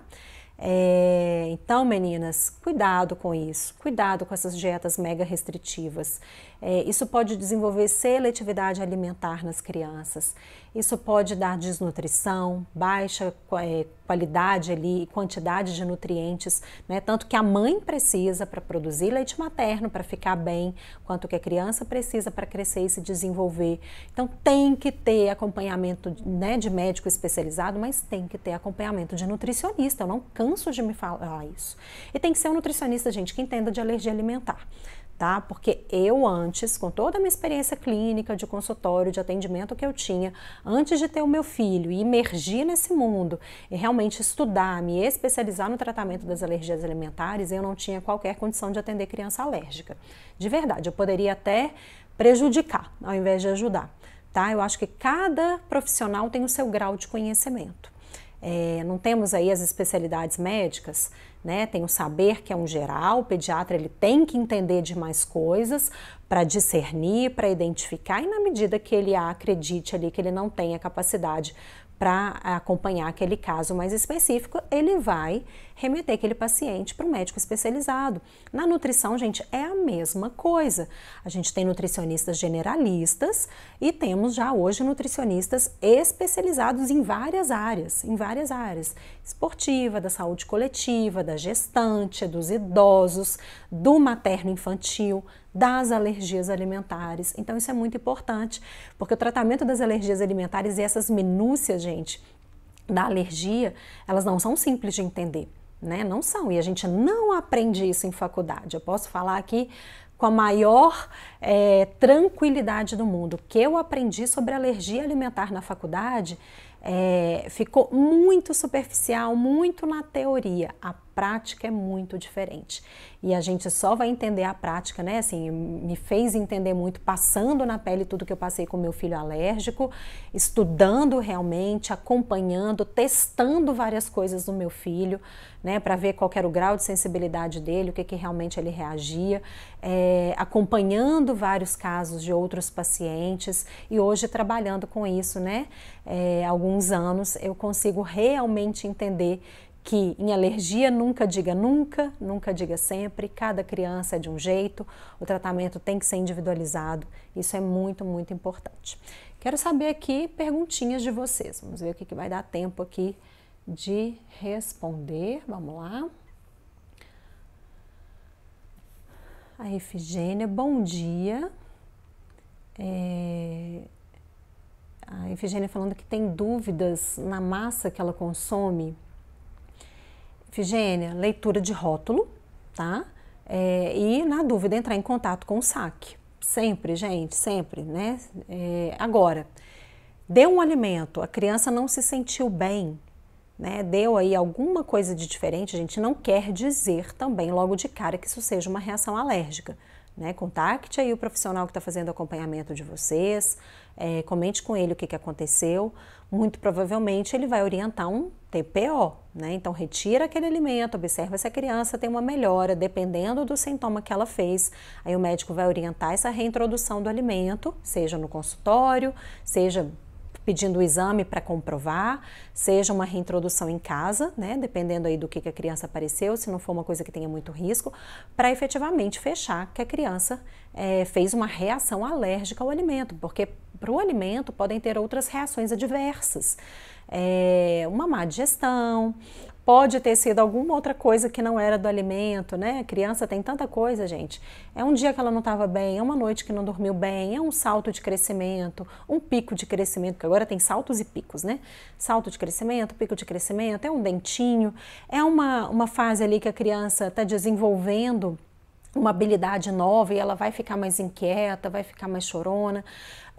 É, então, meninas, cuidado com isso, cuidado com essas dietas mega restritivas. É, isso pode desenvolver seletividade alimentar nas crianças. Isso pode dar desnutrição, baixa eh, qualidade ali e quantidade de nutrientes, né? Tanto que a mãe precisa para produzir leite materno para ficar bem, quanto que a criança precisa para crescer e se desenvolver. Então tem que ter acompanhamento, né, de médico especializado, mas tem que ter acompanhamento de nutricionista. Eu não canso de me falar isso. E tem que ser um nutricionista, gente, que entenda de alergia alimentar tá? Porque eu antes, com toda a minha experiência clínica, de consultório, de atendimento que eu tinha, antes de ter o meu filho e emergir nesse mundo e realmente estudar, me especializar no tratamento das alergias alimentares, eu não tinha qualquer condição de atender criança alérgica. De verdade, eu poderia até prejudicar ao invés de ajudar, tá? Eu acho que cada profissional tem o seu grau de conhecimento. É, não temos aí as especialidades médicas, né? Tem o saber que é um geral, o pediatra ele tem que entender de mais coisas para discernir, para identificar e na medida que ele acredite ali que ele não tem a capacidade para acompanhar aquele caso mais específico, ele vai remeter aquele paciente para um médico especializado. Na nutrição, gente, é a mesma coisa. A gente tem nutricionistas generalistas e temos já hoje nutricionistas especializados em várias áreas, em várias áreas, esportiva, da saúde coletiva, da gestante, dos idosos, do materno infantil das alergias alimentares. Então, isso é muito importante, porque o tratamento das alergias alimentares e essas minúcias, gente, da alergia, elas não são simples de entender. Né? Não são, e a gente não aprende isso em faculdade. Eu posso falar aqui com a maior é, tranquilidade do mundo. O que eu aprendi sobre alergia alimentar na faculdade é, ficou muito superficial, muito na teoria. A prática é muito diferente. E a gente só vai entender a prática, né? Assim, me fez entender muito passando na pele tudo que eu passei com meu filho alérgico, estudando realmente, acompanhando, testando várias coisas no meu filho, né? Para ver qual era o grau de sensibilidade dele, o que, que realmente ele reagia, é, acompanhando vários casos de outros pacientes e hoje trabalhando com isso, né? É, alguns anos eu consigo realmente entender que em alergia nunca diga nunca, nunca diga sempre, cada criança é de um jeito, o tratamento tem que ser individualizado, isso é muito, muito importante. Quero saber aqui perguntinhas de vocês, vamos ver o que, que vai dar tempo aqui de responder, vamos lá. A Efigênia, bom dia. É... A Efigênia falando que tem dúvidas na massa que ela consome Figênia, leitura de rótulo, tá? É, e na dúvida entrar em contato com o saque. Sempre, gente, sempre, né? É, agora, deu um alimento, a criança não se sentiu bem, né? Deu aí alguma coisa de diferente, a gente não quer dizer também logo de cara que isso seja uma reação alérgica. Né, contacte aí o profissional que está fazendo acompanhamento de vocês, é, comente com ele o que, que aconteceu, muito provavelmente ele vai orientar um TPO, né? Então retira aquele alimento, observa se a criança tem uma melhora, dependendo do sintoma que ela fez. Aí o médico vai orientar essa reintrodução do alimento, seja no consultório, seja pedindo o exame para comprovar, seja uma reintrodução em casa, né, dependendo aí do que, que a criança apareceu, se não for uma coisa que tenha muito risco, para efetivamente fechar que a criança é, fez uma reação alérgica ao alimento, porque para o alimento podem ter outras reações adversas, é, uma má digestão, pode ter sido alguma outra coisa que não era do alimento, né? A criança tem tanta coisa, gente. É um dia que ela não estava bem, é uma noite que não dormiu bem, é um salto de crescimento, um pico de crescimento, que agora tem saltos e picos, né? Salto de crescimento, pico de crescimento, é um dentinho, é uma, uma fase ali que a criança está desenvolvendo uma habilidade nova e ela vai ficar mais inquieta, vai ficar mais chorona.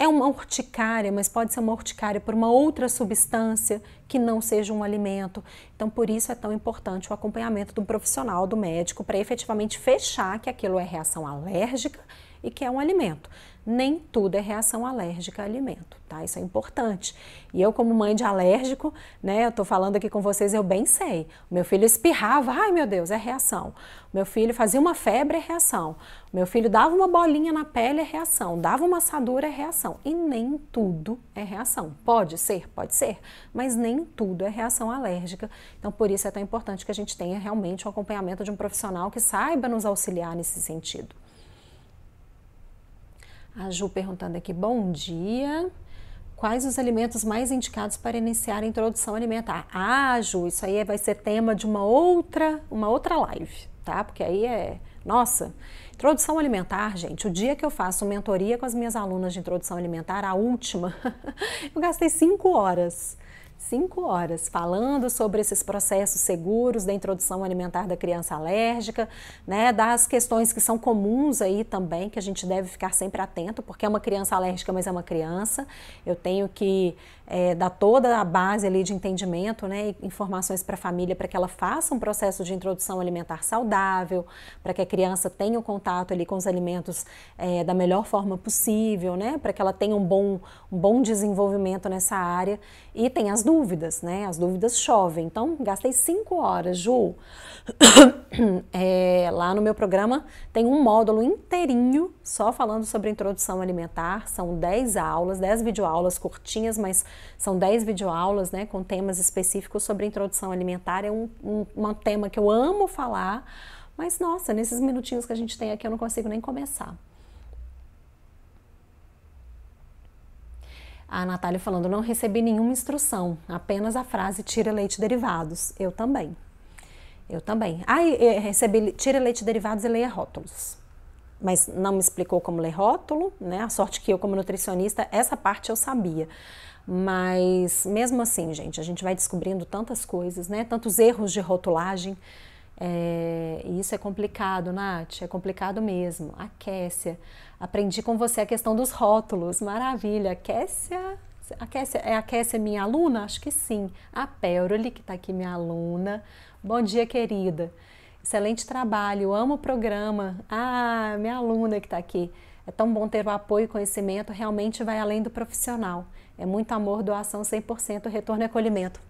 É uma urticária, mas pode ser uma urticária por uma outra substância que não seja um alimento. Então, por isso é tão importante o acompanhamento do profissional, do médico, para efetivamente fechar que aquilo é reação alérgica e que é um alimento. Nem tudo é reação alérgica a alimento, tá? Isso é importante. E eu, como mãe de alérgico, né, eu tô falando aqui com vocês, eu bem sei. O meu filho espirrava, ai meu Deus, é reação. O meu filho fazia uma febre, é reação. Meu filho dava uma bolinha na pele, é reação. Dava uma assadura, é reação. E nem tudo é reação. Pode ser, pode ser, mas nem tudo é reação alérgica. Então, por isso é tão importante que a gente tenha realmente um acompanhamento de um profissional que saiba nos auxiliar nesse sentido. A Ju perguntando aqui: bom dia. Quais os alimentos mais indicados para iniciar a introdução alimentar? Ah, Ju, isso aí vai ser tema de uma outra, uma outra live, tá? Porque aí é, nossa, Introdução alimentar, gente, o dia que eu faço mentoria com as minhas alunas de introdução alimentar, a última, eu gastei cinco horas cinco horas falando sobre esses processos seguros da introdução alimentar da criança alérgica, né, das questões que são comuns aí também, que a gente deve ficar sempre atento, porque é uma criança alérgica, mas é uma criança. Eu tenho que é, dar toda a base ali de entendimento, né, informações para a família para que ela faça um processo de introdução alimentar saudável, para que a criança tenha o contato ali com os alimentos é, da melhor forma possível, né, para que ela tenha um bom, um bom desenvolvimento nessa área e tem as dúvidas, né, as dúvidas chovem. Então, gastei cinco horas, Ju. é, lá no meu programa tem um módulo inteirinho só falando sobre introdução alimentar. São 10 aulas, 10 videoaulas curtinhas, mas são 10 videoaulas né, com temas específicos sobre introdução alimentar. É um, um, um tema que eu amo falar, mas nossa, nesses minutinhos que a gente tem aqui eu não consigo nem começar. A Natália falando, não recebi nenhuma instrução, apenas a frase tira leite derivados. Eu também. Eu também. Ah, recebi tira leite derivados e leia rótulos mas não me explicou como ler rótulo, né? A sorte que eu, como nutricionista, essa parte eu sabia. Mas mesmo assim, gente, a gente vai descobrindo tantas coisas, né? Tantos erros de rotulagem. É, e isso é complicado, Nath, é complicado mesmo. A Kécia. aprendi com você a questão dos rótulos, maravilha. Kessia, a Kécia, é a Kécia minha aluna? Acho que sim. A Péroli, que está aqui, minha aluna. Bom dia, querida. Excelente trabalho, amo o programa. Ah, minha aluna que está aqui. É tão bom ter o apoio e conhecimento, realmente vai além do profissional. É muito amor, doação 100%, retorno e acolhimento.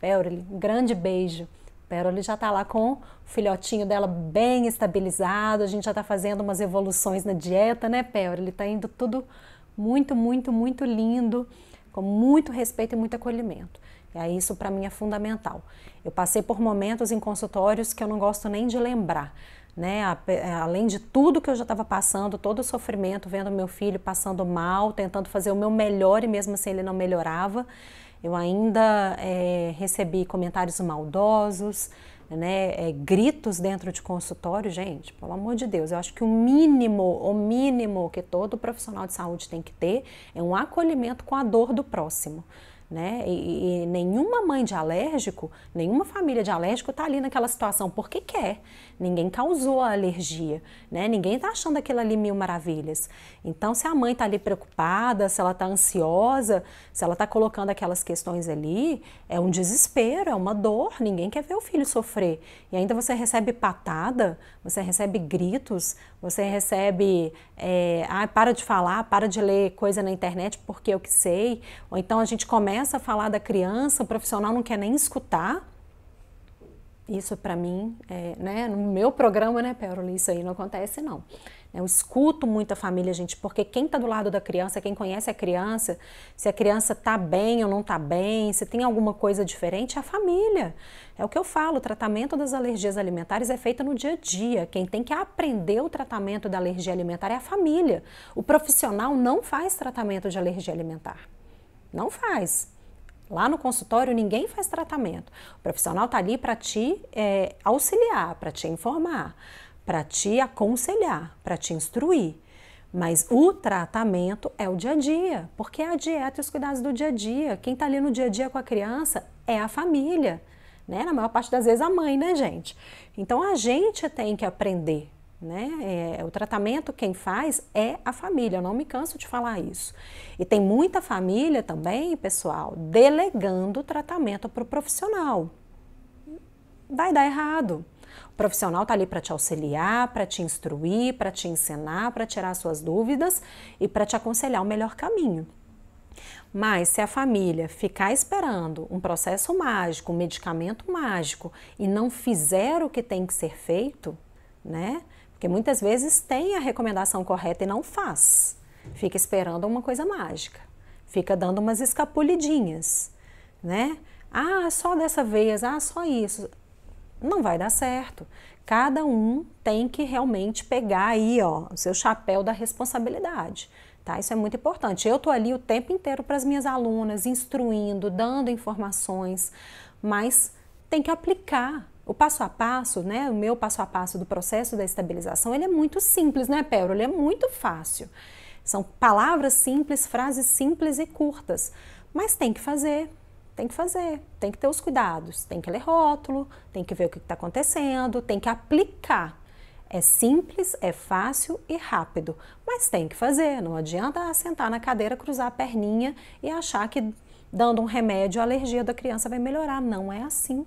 Perole, um grande beijo. Perole já está lá com o filhotinho dela bem estabilizado, a gente já está fazendo umas evoluções na dieta, né, Perole? Está indo tudo muito, muito, muito lindo, com muito respeito e muito acolhimento. E é, aí isso para mim é fundamental. Eu passei por momentos em consultórios que eu não gosto nem de lembrar. Né? É, além de tudo que eu já estava passando, todo o sofrimento, vendo meu filho passando mal, tentando fazer o meu melhor e mesmo assim ele não melhorava. Eu ainda é, recebi comentários maldosos, né, é, gritos dentro de consultório, gente, pelo amor de Deus, eu acho que o mínimo, o mínimo que todo profissional de saúde tem que ter é um acolhimento com a dor do próximo né? E, e nenhuma mãe de alérgico, nenhuma família de alérgico está ali naquela situação porque quer. Ninguém causou a alergia, né? Ninguém está achando aquilo ali mil maravilhas. Então, se a mãe está ali preocupada, se ela está ansiosa, se ela está colocando aquelas questões ali, é um desespero, é uma dor. Ninguém quer ver o filho sofrer. E ainda você recebe patada, você recebe gritos, você recebe, é, ah, para de falar, para de ler coisa na internet porque eu que sei. Ou então a gente começa a falar da criança, o profissional não quer nem escutar isso para mim, é, né, no meu programa, né, Pérola, isso aí não acontece não. Eu escuto muito a família, gente, porque quem está do lado da criança, quem conhece a criança, se a criança está bem ou não está bem, se tem alguma coisa diferente, é a família. É o que eu falo, o tratamento das alergias alimentares é feito no dia a dia. Quem tem que aprender o tratamento da alergia alimentar é a família. O profissional não faz tratamento de alergia alimentar. Não faz. Lá no consultório ninguém faz tratamento. O profissional está ali para te é, auxiliar, para te informar, para te aconselhar, para te instruir. Mas o tratamento é o dia a dia, porque é a dieta e os cuidados do dia a dia. Quem está ali no dia a dia com a criança é a família, né? Na maior parte das vezes a mãe, né, gente? Então a gente tem que aprender né? É, o tratamento quem faz é a família, eu não me canso de falar isso. E tem muita família também, pessoal, delegando o tratamento para o profissional. Vai dar errado. O profissional está ali para te auxiliar, para te instruir, para te ensinar, para tirar suas dúvidas e para te aconselhar o melhor caminho. Mas se a família ficar esperando um processo mágico, um medicamento mágico e não fizer o que tem que ser feito, né? Porque muitas vezes tem a recomendação correta e não faz. Fica esperando uma coisa mágica. Fica dando umas escapulidinhas, né? Ah, só dessa vez, ah, só isso. Não vai dar certo. Cada um tem que realmente pegar aí, ó, o seu chapéu da responsabilidade. Tá? Isso é muito importante. Eu tô ali o tempo inteiro para as minhas alunas, instruindo, dando informações, mas tem que aplicar, o passo a passo, né, o meu passo a passo do processo da estabilização, ele é muito simples, né, Péro? Ele é muito fácil. São palavras simples, frases simples e curtas, mas tem que fazer, tem que fazer, tem que ter os cuidados, tem que ler rótulo, tem que ver o que está acontecendo, tem que aplicar. É simples, é fácil e rápido, mas tem que fazer. Não adianta sentar na cadeira, cruzar a perninha e achar que dando um remédio a alergia da criança vai melhorar. Não é assim.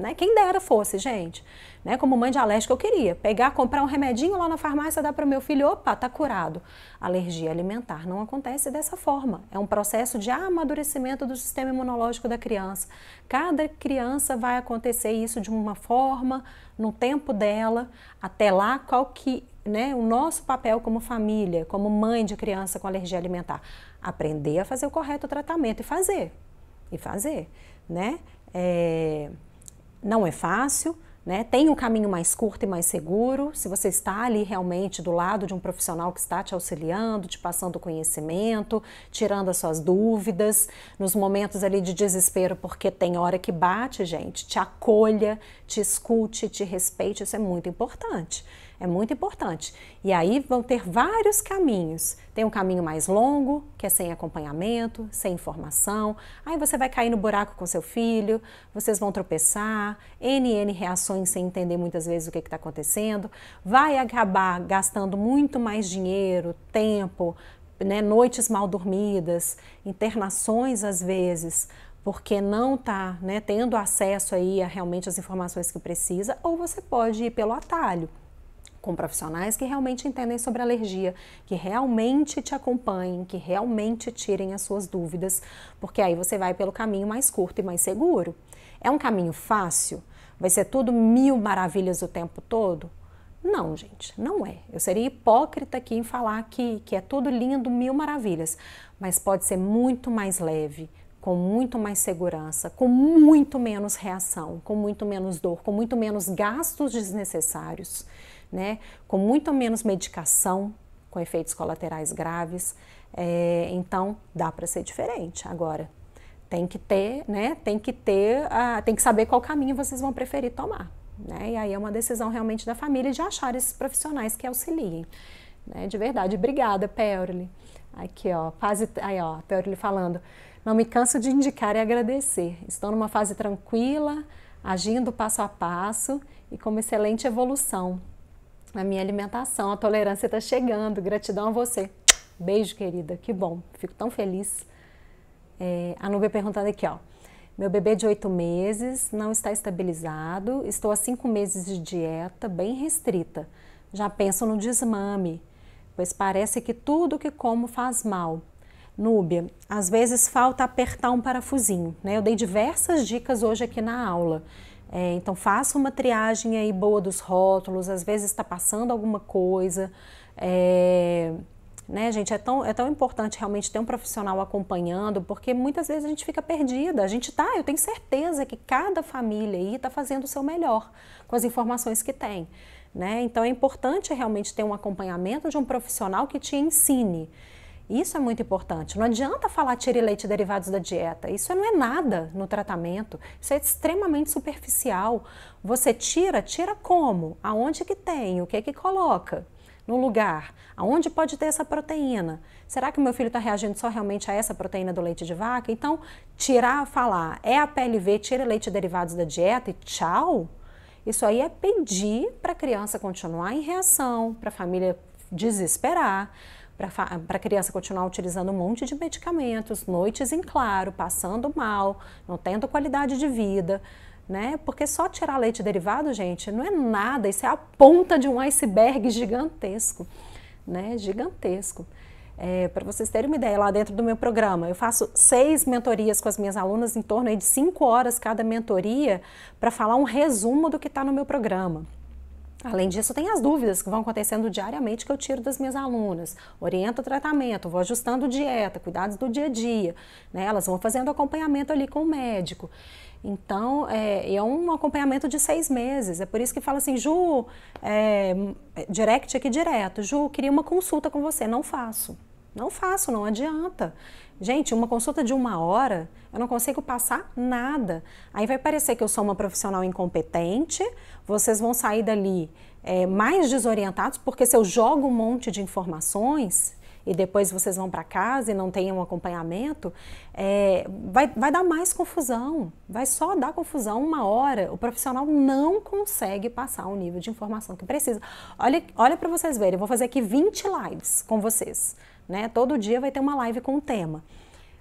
Né? Quem dera fosse, gente. Né? Como mãe de alérgica, eu queria pegar, comprar um remedinho lá na farmácia, dar para o meu filho, opa, tá curado. Alergia alimentar não acontece dessa forma. É um processo de amadurecimento do sistema imunológico da criança. Cada criança vai acontecer isso de uma forma, no tempo dela, até lá, qual que né, o nosso papel como família, como mãe de criança com alergia alimentar? Aprender a fazer o correto tratamento e fazer. E fazer, né? É não é fácil, né? Tem um caminho mais curto e mais seguro. Se você está ali realmente do lado de um profissional que está te auxiliando, te passando conhecimento, tirando as suas dúvidas, nos momentos ali de desespero, porque tem hora que bate, gente, te acolha, te escute, te respeite, isso é muito importante. É muito importante. E aí vão ter vários caminhos. Tem um caminho mais longo, que é sem acompanhamento, sem informação. Aí você vai cair no buraco com seu filho, vocês vão tropeçar, NN reações sem entender muitas vezes o que é está acontecendo. Vai acabar gastando muito mais dinheiro, tempo, né, noites mal dormidas, internações às vezes, porque não está né, tendo acesso aí a realmente as informações que precisa, ou você pode ir pelo atalho com profissionais que realmente entendem sobre alergia, que realmente te acompanhem, que realmente tirem as suas dúvidas, porque aí você vai pelo caminho mais curto e mais seguro. É um caminho fácil? Vai ser tudo mil maravilhas o tempo todo? Não, gente, não é. Eu seria hipócrita aqui em falar que, que é tudo lindo, mil maravilhas, mas pode ser muito mais leve, com muito mais segurança, com muito menos reação, com muito menos dor, com muito menos gastos desnecessários né? Com muito menos medicação, com efeitos colaterais graves. É, então, dá para ser diferente agora. Tem que ter, né? Tem que ter, uh, tem que saber qual caminho vocês vão preferir tomar. Né? E aí é uma decisão realmente da família de achar esses profissionais que auxiliem. Né? De verdade, obrigada, Peorli. Aqui, ó, fase, aí, ó, Peorli falando. Não me canso de indicar e agradecer. Estou numa fase tranquila, agindo passo a passo e com uma excelente evolução a minha alimentação. A tolerância está chegando. Gratidão a você. Beijo, querida. Que bom. Fico tão feliz. É, a Nubia perguntando aqui, ó. Meu bebê é de oito meses não está estabilizado. Estou há cinco meses de dieta bem restrita. Já penso no desmame, pois parece que tudo que como faz mal. Núbia, às vezes falta apertar um parafusinho, né? Eu dei diversas dicas hoje aqui na aula. É, então faça uma triagem aí boa dos rótulos, às vezes está passando alguma coisa. É, né, gente, é tão, é tão importante realmente ter um profissional acompanhando, porque muitas vezes a gente fica perdida. A gente tá, eu tenho certeza que cada família aí está fazendo o seu melhor com as informações que tem. Né? Então é importante realmente ter um acompanhamento de um profissional que te ensine isso é muito importante. Não adianta falar tire leite derivados da dieta. Isso não é nada no tratamento. Isso é extremamente superficial. Você tira, tira como? Aonde que tem? O que é que coloca? No lugar? Aonde pode ter essa proteína? Será que o meu filho está reagindo só realmente a essa proteína do leite de vaca? Então, tirar, falar, é a PLV, tira leite derivados da dieta e tchau? Isso aí é pedir para a criança continuar em reação, para a família desesperar para a criança continuar utilizando um monte de medicamentos, noites em claro, passando mal, não tendo qualidade de vida. Né? Porque só tirar leite derivado, gente, não é nada, isso é a ponta de um iceberg gigantesco, né? Gigantesco. É, para vocês terem uma ideia, lá dentro do meu programa, eu faço seis mentorias com as minhas alunas, em torno de cinco horas cada mentoria, para falar um resumo do que está no meu programa. Além disso, tem as dúvidas que vão acontecendo diariamente que eu tiro das minhas alunas. Oriento o tratamento, vou ajustando dieta, cuidados do dia a dia. Né? Elas vão fazendo acompanhamento ali com o médico. Então, é, é um acompanhamento de seis meses. É por isso que fala assim, Ju, é, direct aqui direto. Ju, queria uma consulta com você. Não faço. Não faço, não adianta. Gente, uma consulta de uma hora, eu não consigo passar nada. Aí vai parecer que eu sou uma profissional incompetente, vocês vão sair dali é, mais desorientados, porque se eu jogo um monte de informações e depois vocês vão para casa e não tem um acompanhamento, é, vai, vai dar mais confusão, vai só dar confusão uma hora. O profissional não consegue passar o nível de informação que precisa. Olha, olha para vocês verem, eu vou fazer aqui 20 lives com vocês né? Todo dia vai ter uma live com um tema.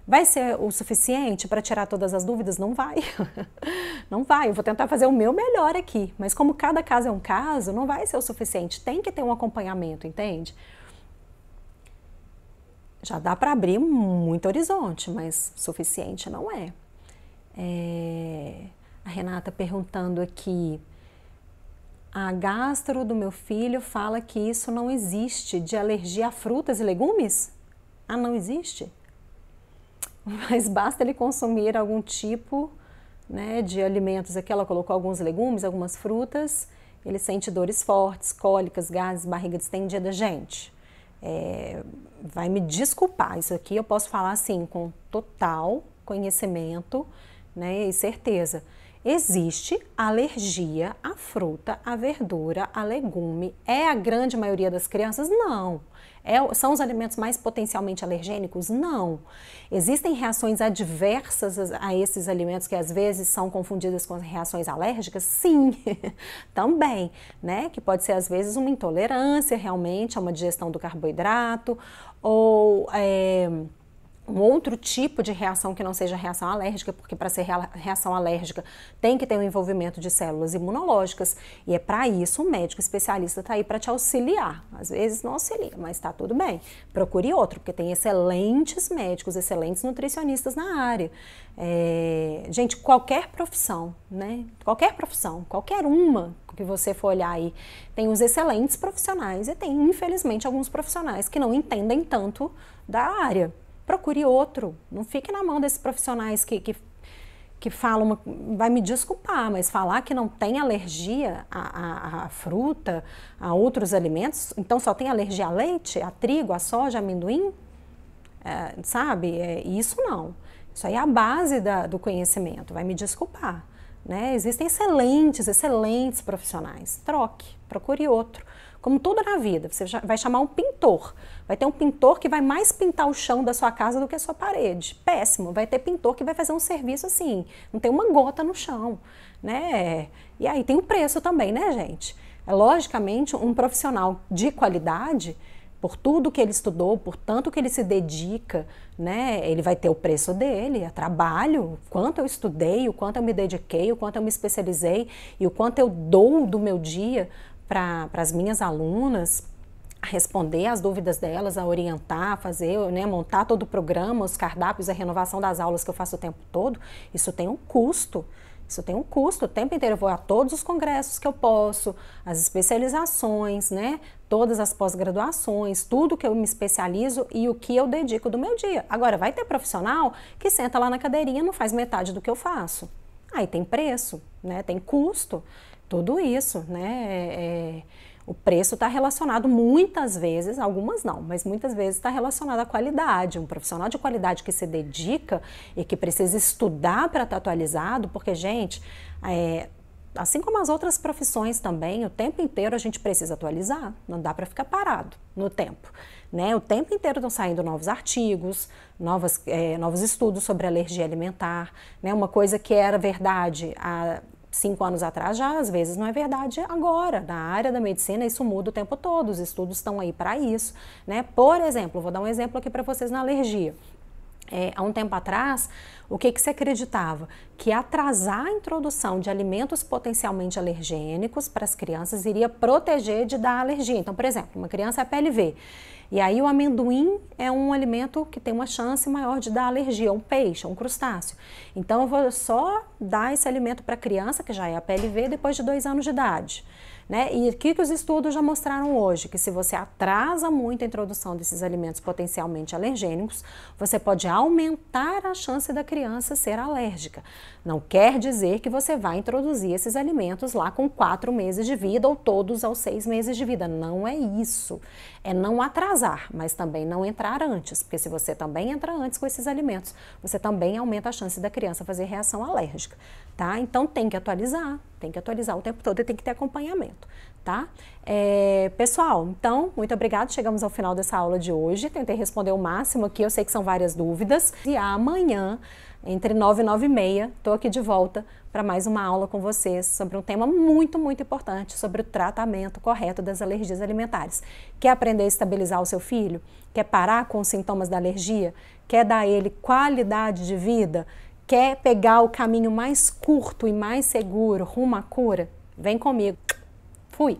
Vai ser o suficiente para tirar todas as dúvidas? Não vai. não vai. Eu vou tentar fazer o meu melhor aqui, mas como cada caso é um caso, não vai ser o suficiente. Tem que ter um acompanhamento, entende? Já dá para abrir muito horizonte, mas suficiente não é. é... A Renata perguntando aqui a gastro do meu filho fala que isso não existe de alergia a frutas e legumes? Ah, não existe? Mas basta ele consumir algum tipo né, de alimentos. Aqui ela colocou alguns legumes, algumas frutas. Ele sente dores fortes, cólicas, gases, barriga distendida. Gente, é, vai me desculpar. Isso aqui eu posso falar assim com total conhecimento né, e certeza. Existe alergia à fruta, à verdura, a legume. É a grande maioria das crianças? Não. É, são os alimentos mais potencialmente alergênicos? Não. Existem reações adversas a esses alimentos que às vezes são confundidas com reações alérgicas? Sim, também, né? Que pode ser às vezes uma intolerância realmente a uma digestão do carboidrato ou. É, um outro tipo de reação que não seja reação alérgica, porque para ser reação alérgica tem que ter o um envolvimento de células imunológicas e é para isso um médico especialista está aí para te auxiliar. Às vezes não auxilia, mas está tudo bem. Procure outro, porque tem excelentes médicos, excelentes nutricionistas na área. É, gente, qualquer profissão, né? Qualquer profissão, qualquer uma que você for olhar aí, tem os excelentes profissionais e tem, infelizmente, alguns profissionais que não entendem tanto da área procure outro. Não fique na mão desses profissionais que, que, que falam, uma, vai me desculpar, mas falar que não tem alergia à, à, à fruta, a outros alimentos, então só tem alergia a leite, a trigo, a soja, amendoim, é, sabe? É, isso não. Isso aí é a base da, do conhecimento, vai me desculpar. Né? Existem excelentes, excelentes profissionais. Troque, procure outro. Como tudo na vida, você vai chamar um pintor. Vai ter um pintor que vai mais pintar o chão da sua casa do que a sua parede. Péssimo. Vai ter pintor que vai fazer um serviço assim, não tem uma gota no chão, né? E aí tem o preço também, né, gente? É logicamente um profissional de qualidade, por tudo que ele estudou, por tanto que ele se dedica, né? Ele vai ter o preço dele, é trabalho, quanto eu estudei, o quanto eu me dediquei, o quanto eu me especializei e o quanto eu dou do meu dia para as minhas alunas a responder às dúvidas delas, a orientar, a fazer, né, montar todo o programa, os cardápios, a renovação das aulas que eu faço o tempo todo, isso tem um custo. Isso tem um custo, o tempo inteiro eu vou a todos os congressos que eu posso, as especializações, né? Todas as pós-graduações, tudo que eu me especializo e o que eu dedico do meu dia. Agora, vai ter profissional que senta lá na cadeirinha e não faz metade do que eu faço. Aí tem preço, né? Tem custo. Tudo isso, né? É, é, o preço está relacionado muitas vezes, algumas não, mas muitas vezes está relacionado à qualidade. Um profissional de qualidade que se dedica e que precisa estudar para estar tá atualizado, porque, gente, é, assim como as outras profissões também, o tempo inteiro a gente precisa atualizar, não dá para ficar parado no tempo. Né? O tempo inteiro estão saindo novos artigos, novas, é, novos estudos sobre alergia alimentar. Né? Uma coisa que era verdade há cinco anos atrás já às vezes não é verdade agora. Na área da medicina isso muda o tempo todo, os estudos estão aí para isso. Né? Por exemplo, vou dar um exemplo aqui para vocês na alergia. É, há um tempo atrás, o que, que se acreditava? Que atrasar a introdução de alimentos potencialmente alergênicos para as crianças iria proteger de dar alergia. Então, por exemplo, uma criança é PLV e aí o amendoim é um alimento que tem uma chance maior de dar alergia, um peixe, um crustáceo. Então eu vou só dar esse alimento para a criança, que já é a PLV, depois de dois anos de idade. Né? E o que, que os estudos já mostraram hoje? Que se você atrasa muito a introdução desses alimentos potencialmente alergênicos, você pode aumentar a chance da criança ser alérgica. Não quer dizer que você vai introduzir esses alimentos lá com quatro meses de vida ou todos aos seis meses de vida. Não é isso é não atrasar, mas também não entrar antes, porque se você também entra antes com esses alimentos, você também aumenta a chance da criança fazer reação alérgica, tá? Então tem que atualizar, tem que atualizar o tempo todo e tem que ter acompanhamento, tá? É, pessoal, então, muito obrigado, chegamos ao final dessa aula de hoje, tentei responder o máximo aqui, eu sei que são várias dúvidas, e amanhã entre 9 e 9 e meia. Estou aqui de volta para mais uma aula com vocês sobre um tema muito, muito importante, sobre o tratamento correto das alergias alimentares. Quer aprender a estabilizar o seu filho? Quer parar com os sintomas da alergia? Quer dar a ele qualidade de vida? Quer pegar o caminho mais curto e mais seguro rumo à cura? Vem comigo. Fui!